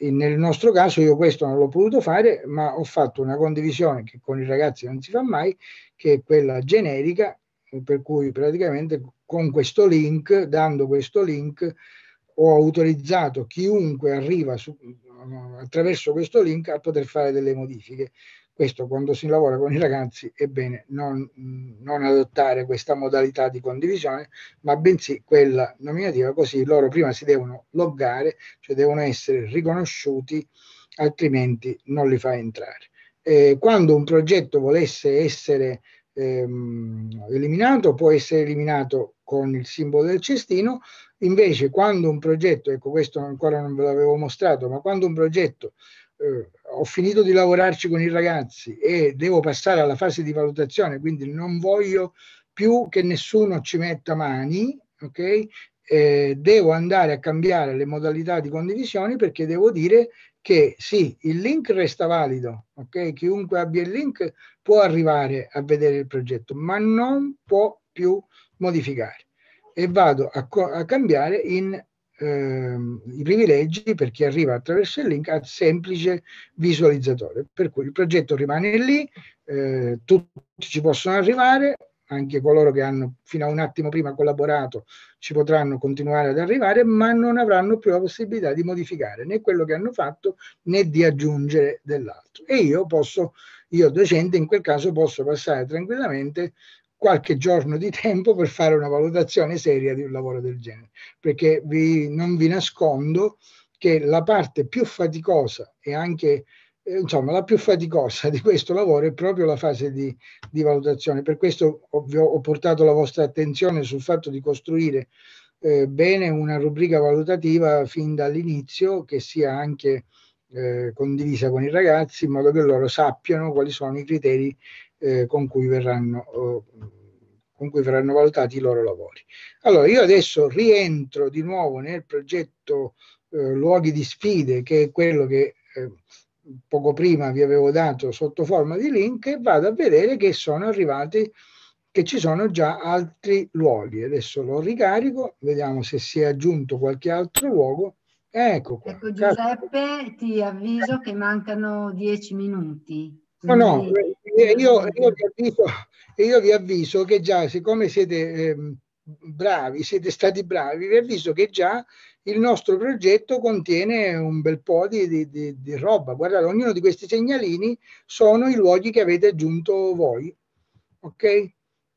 E nel nostro caso io questo non l'ho potuto fare, ma ho fatto una condivisione che con i ragazzi non si fa mai, che è quella generica, per cui praticamente con questo link, dando questo link, ho autorizzato chiunque arriva su, attraverso questo link a poter fare delle modifiche. Questo quando si lavora con i ragazzi è bene non, non adottare questa modalità di condivisione, ma bensì quella nominativa, così loro prima si devono loggare, cioè devono essere riconosciuti, altrimenti non li fa entrare. Eh, quando un progetto volesse essere ehm, eliminato, può essere eliminato con il simbolo del cestino, Invece quando un progetto, ecco questo ancora non ve l'avevo mostrato, ma quando un progetto eh, ho finito di lavorarci con i ragazzi e devo passare alla fase di valutazione, quindi non voglio più che nessuno ci metta mani, ok? Eh, devo andare a cambiare le modalità di condivisione perché devo dire che sì, il link resta valido, ok? Chiunque abbia il link può arrivare a vedere il progetto, ma non può più modificare e vado a, a cambiare in ehm, i privilegi per chi arriva attraverso il link al semplice visualizzatore. Per cui il progetto rimane lì, eh, tutti ci possono arrivare, anche coloro che hanno fino a un attimo prima collaborato ci potranno continuare ad arrivare, ma non avranno più la possibilità di modificare né quello che hanno fatto né di aggiungere dell'altro. E io posso, io docente in quel caso posso passare tranquillamente qualche giorno di tempo per fare una valutazione seria di un lavoro del genere, perché vi, non vi nascondo che la parte più faticosa e anche eh, insomma, la più faticosa di questo lavoro è proprio la fase di, di valutazione. Per questo ho, ho, portato la vostra attenzione sul fatto di costruire eh, bene una rubrica valutativa fin dall'inizio che sia anche eh, condivisa con i ragazzi in modo che loro sappiano quali sono i criteri eh, con, cui verranno, eh, con cui verranno valutati i loro lavori. Allora, io adesso rientro di nuovo nel progetto eh, Luoghi di Sfide, che è quello che eh, poco prima vi avevo dato sotto forma di link e vado a vedere che sono arrivati che ci sono già altri luoghi adesso lo ricarico vediamo se si è aggiunto qualche altro luogo ecco qua. ecco Giuseppe ti avviso che mancano dieci minuti No, no, mm. eh, eh, io, io, vi, avviso, eh, io vi avviso che già, siccome siete eh, bravi, siete stati bravi, vi avviso che già il nostro progetto contiene un bel po' di, di, di, di roba. Guardate, ognuno di questi segnalini sono i luoghi che avete aggiunto voi, ok?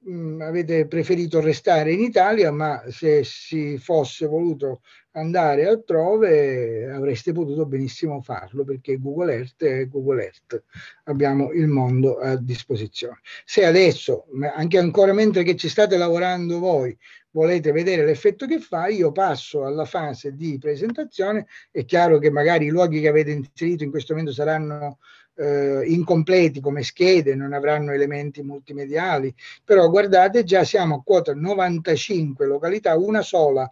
Mm, avete preferito restare in Italia, ma se si fosse voluto andare altrove avreste potuto benissimo farlo perché Google Earth è Google Earth, abbiamo il mondo a disposizione. Se adesso, anche ancora mentre che ci state lavorando voi, volete vedere l'effetto che fa, io passo alla fase di presentazione, è chiaro che magari i luoghi che avete inserito in questo momento saranno eh, incompleti come schede, non avranno elementi multimediali, però guardate già siamo a quota 95 località, una sola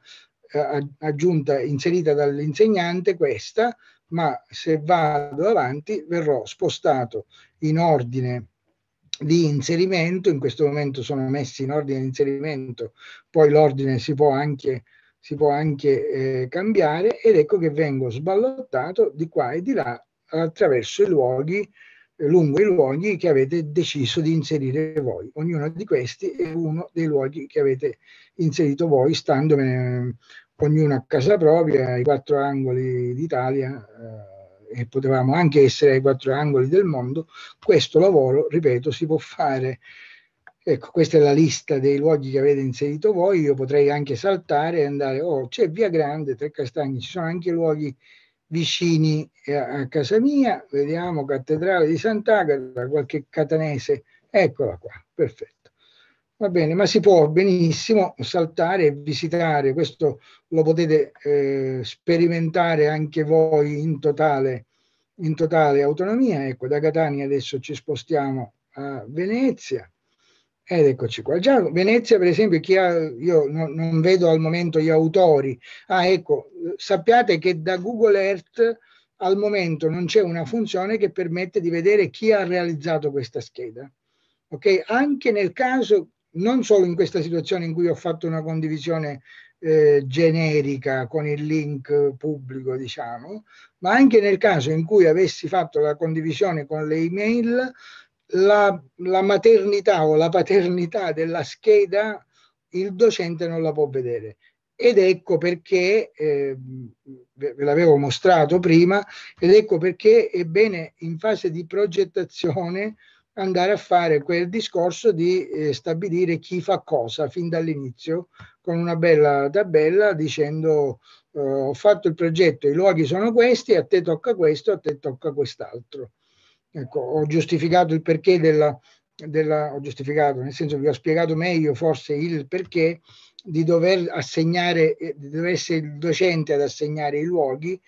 eh, aggiunta, inserita dall'insegnante questa, ma se vado avanti verrò spostato in ordine di inserimento, in questo momento sono messi in ordine di inserimento, poi l'ordine si può anche, si può anche eh, cambiare ed ecco che vengo sballottato di qua e di là attraverso i luoghi, lungo i luoghi che avete deciso di inserire voi. Ognuno di questi è uno dei luoghi che avete inserito voi, standomene ognuno a casa propria, ai quattro angoli d'Italia eh, e potevamo anche essere ai quattro angoli del mondo, questo lavoro, ripeto, si può fare. Ecco, questa è la lista dei luoghi che avete inserito voi, io potrei anche saltare e andare, oh, c'è Via Grande, Tre Castagni, ci sono anche luoghi vicini a, eh, a casa mia, vediamo Cattedrale di Sant'Agata, qualche catanese, eccola qua, perfetto. Va bene, ma si può benissimo saltare e visitare, questo lo potete eh, sperimentare anche voi in totale, in totale autonomia. Ecco, da Catania adesso ci spostiamo a Venezia. Ed eccoci qua. Già Venezia, per esempio, chi ha, io no, non vedo al momento gli autori. Ah, ecco, sappiate che da Google Earth al momento non c'è una funzione che permette di vedere chi ha realizzato questa scheda. Ok? Anche nel caso non solo in questa situazione in cui ho fatto una condivisione eh, generica con il link pubblico, diciamo, ma anche nel caso in cui avessi fatto la condivisione con le email, la, la maternità o la paternità della scheda il docente non la può vedere. Ed ecco perché, eh, ve l'avevo mostrato prima, ed ecco perché è bene in fase di progettazione andare a fare quel discorso di eh, stabilire chi fa cosa fin dall'inizio con una bella tabella dicendo eh, ho fatto il progetto, i luoghi sono questi, a te tocca questo, a te tocca quest'altro. Ecco, ho giustificato il perché della, della, ho giustificato, nel senso vi ho spiegato meglio forse il perché di dover assegnare, eh, di dover essere il docente ad assegnare i luoghi,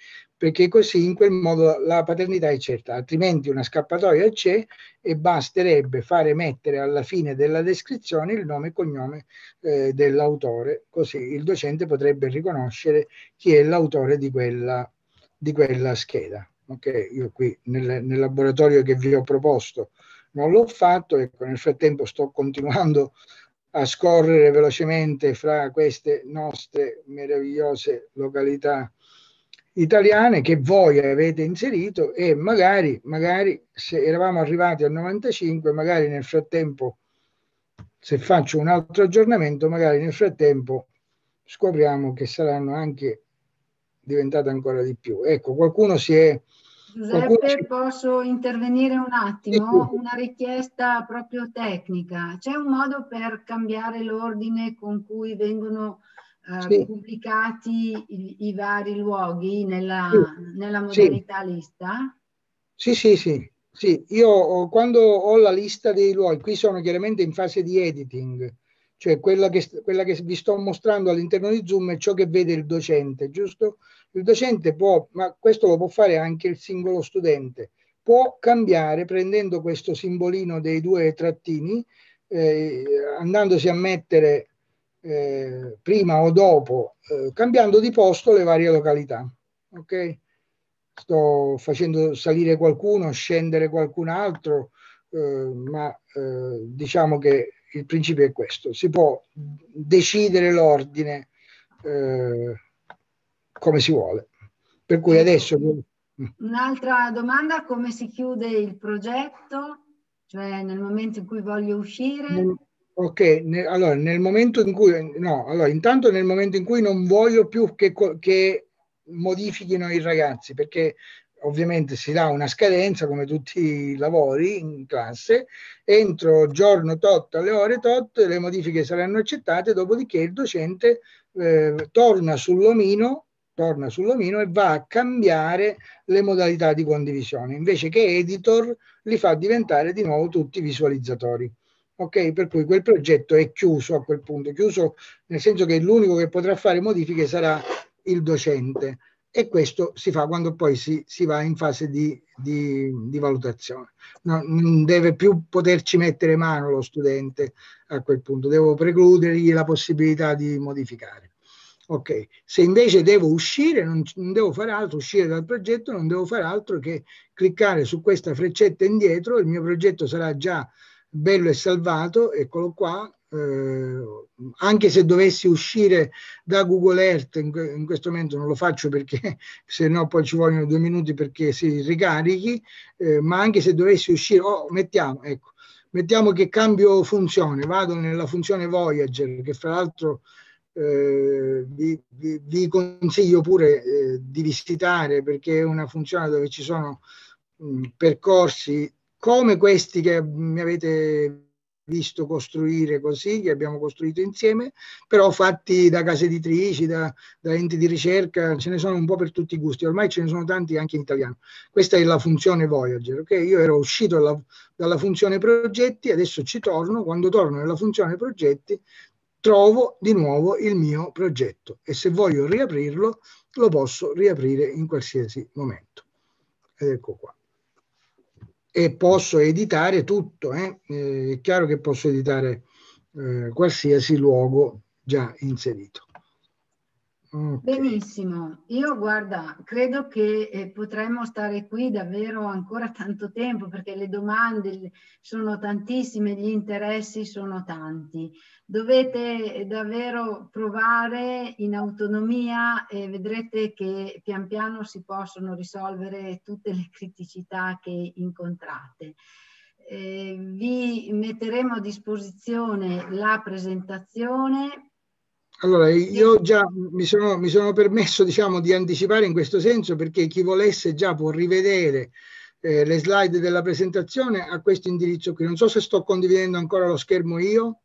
perché così in quel modo la paternità è certa, altrimenti una scappatoia c'è e basterebbe fare mettere alla fine della descrizione il nome e cognome eh, dell'autore, così il docente potrebbe riconoscere chi è l'autore di quella, di quella scheda. Okay? Io qui nel, nel laboratorio che vi ho proposto non l'ho fatto, ecco, nel frattempo sto continuando a scorrere velocemente fra queste nostre meravigliose località italiane che voi avete inserito e magari, magari se eravamo arrivati al 95, magari nel frattempo, se faccio un altro aggiornamento, magari nel frattempo scopriamo che saranno anche diventate ancora di più. Ecco, qualcuno si è... Giuseppe, posso intervenire un attimo? Una richiesta proprio tecnica. C'è un modo per cambiare l'ordine con cui vengono Ehm, sì. pubblicati i, i, vari luoghi nella, sì. nella modalità lista? Sì, sì, sì. Sì, io quando ho la lista dei luoghi, qui sono chiaramente in fase di editing, cioè quella che, quella che vi sto mostrando all'interno di Zoom è ciò che vede il docente, giusto? Il docente può, ma questo lo può fare anche il singolo studente, può cambiare prendendo questo simbolino dei due trattini, eh, andandosi a mettere eh, prima o dopo, eh, cambiando di posto le varie località. Ok? Sto facendo salire qualcuno, scendere qualcun altro, eh, ma eh, diciamo che il principio è questo. Si può decidere l'ordine eh, come si vuole. Per cui adesso... Un'altra domanda, come si chiude il progetto? Cioè nel momento in cui voglio uscire? Ok, ne, allora nel momento in cui, no, allora intanto nel momento in cui non voglio più che, che modifichino i ragazzi, perché ovviamente si dà una scadenza come tutti i lavori in classe, entro giorno tot alle ore tot le modifiche saranno accettate, dopodiché il docente eh, torna sull'omino torna sull'omino e va a cambiare le modalità di condivisione, invece che editor li fa diventare di nuovo tutti visualizzatori ok? Per cui quel progetto è chiuso a quel punto, chiuso nel senso che l'unico che potrà fare modifiche sarà il docente e questo si fa quando poi si, si va in fase di, di, di valutazione. No, non deve più poterci mettere mano lo studente a quel punto, devo precludergli la possibilità di modificare. Ok, se invece devo uscire, non, non, devo fare altro, uscire dal progetto, non devo fare altro che cliccare su questa freccetta indietro, il mio progetto sarà già bello e salvato, eccolo qua, eh, anche se dovessi uscire da Google Earth, in, in, questo momento non lo faccio perché se no poi ci vogliono due minuti perché si ricarichi, eh, ma anche se dovessi uscire, oh, mettiamo, ecco, mettiamo che cambio funzione, vado nella funzione Voyager, che fra l'altro eh, vi, vi, vi, consiglio pure eh, di visitare perché è una funzione dove ci sono mh, mm, percorsi come questi che mi avete visto costruire così, che abbiamo costruito insieme, però fatti da case editrici, da, da, enti di ricerca, ce ne sono un po' per tutti i gusti, ormai ce ne sono tanti anche in italiano. Questa è la funzione Voyager, ok? Io ero uscito dalla, dalla funzione progetti, adesso ci torno, quando torno nella funzione progetti trovo di nuovo il mio progetto e se voglio riaprirlo lo posso riaprire in qualsiasi momento. Ed ecco qua e posso editare tutto. Eh. eh? è chiaro che posso editare eh, qualsiasi luogo già inserito. Okay. Mm. Benissimo, io guarda, credo che eh, potremmo stare qui davvero ancora tanto tempo perché le domande sono tantissime, gli interessi sono tanti. Dovete eh, davvero provare in autonomia e vedrete che pian piano si possono risolvere tutte le criticità che incontrate. Eh, vi metteremo a disposizione la presentazione allora, io già mi sono, mi sono permesso diciamo, di anticipare in questo senso perché chi volesse già può rivedere eh, le slide della presentazione a questo indirizzo qui. Non so se sto condividendo ancora lo schermo io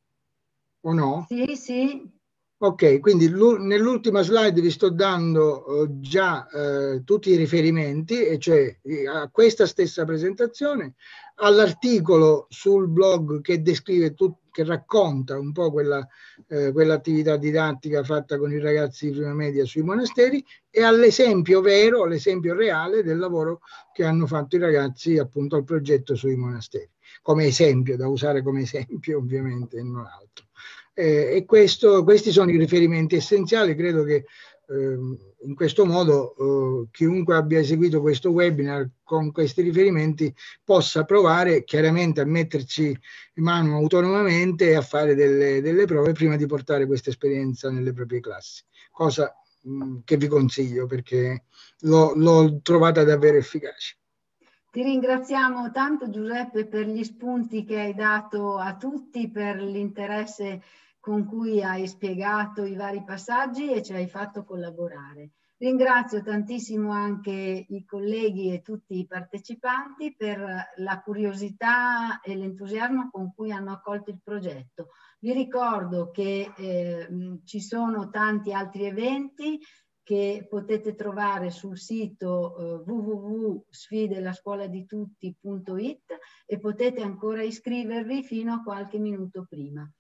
o no. Sì, sì. Ok, quindi nell'ultima slide vi sto dando eh, già eh, tutti i riferimenti, e cioè a questa stessa presentazione, all'articolo sul blog che descrive tutto che racconta un po' quella, eh, quell'attività didattica fatta con i ragazzi di prima media sui monasteri e all'esempio vero, all'esempio reale del lavoro che hanno fatto i ragazzi appunto al progetto sui monasteri, come esempio, da usare come esempio ovviamente e non altro. Eh, e questo, questi sono i riferimenti essenziali, credo che Ehm, in questo modo eh, chiunque abbia eseguito questo webinar con questi riferimenti possa provare chiaramente a metterci in mano autonomamente e a fare delle, delle prove prima di portare questa esperienza nelle proprie classi, cosa mh, mm, che vi consiglio perché l'ho trovata davvero efficace. Ti ringraziamo tanto Giuseppe per gli spunti che hai dato a tutti, per l'interesse con cui hai spiegato i vari passaggi e ci hai fatto collaborare. Ringrazio tantissimo anche i colleghi e tutti i partecipanti per la curiosità e l'entusiasmo con cui hanno accolto il progetto. Vi ricordo che eh, ci sono tanti altri eventi che potete trovare sul sito eh, www.sfidelascuoladitutti.it e potete ancora iscrivervi fino a qualche minuto prima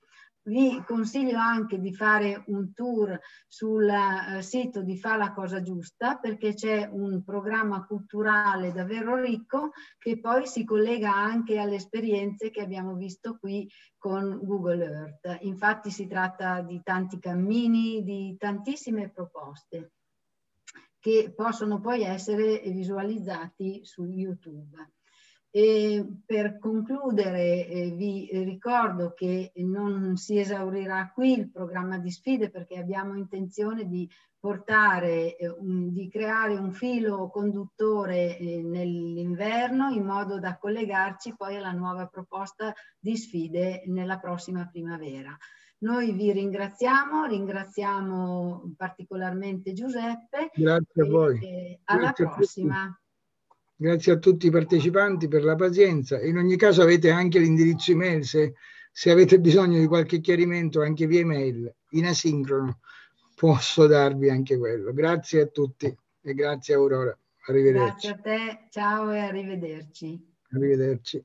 vi consiglio anche di fare un tour sul eh, sito di Fa la cosa giusta perché c'è un programma culturale davvero ricco che poi si collega anche alle esperienze che abbiamo visto qui con Google Earth. Infatti si tratta di tanti cammini, di tantissime proposte che possono poi essere visualizzati su YouTube. E per concludere eh, vi ricordo che non si esaurirà qui il programma di sfide perché abbiamo intenzione di portare, eh, un, di creare un filo conduttore eh, nell'inverno in modo da collegarci poi alla nuova proposta di sfide nella prossima primavera. Noi vi ringraziamo, ringraziamo particolarmente Giuseppe. Grazie a voi. Eh, alla Grazie prossima. Grazie a tutti i partecipanti per la pazienza. In ogni caso avete anche l'indirizzo email se, se avete bisogno di qualche chiarimento anche via email in asincrono. Posso darvi anche quello. Grazie a tutti e grazie Aurora. Arrivederci. Grazie a te, ciao e arrivederci. Arrivederci.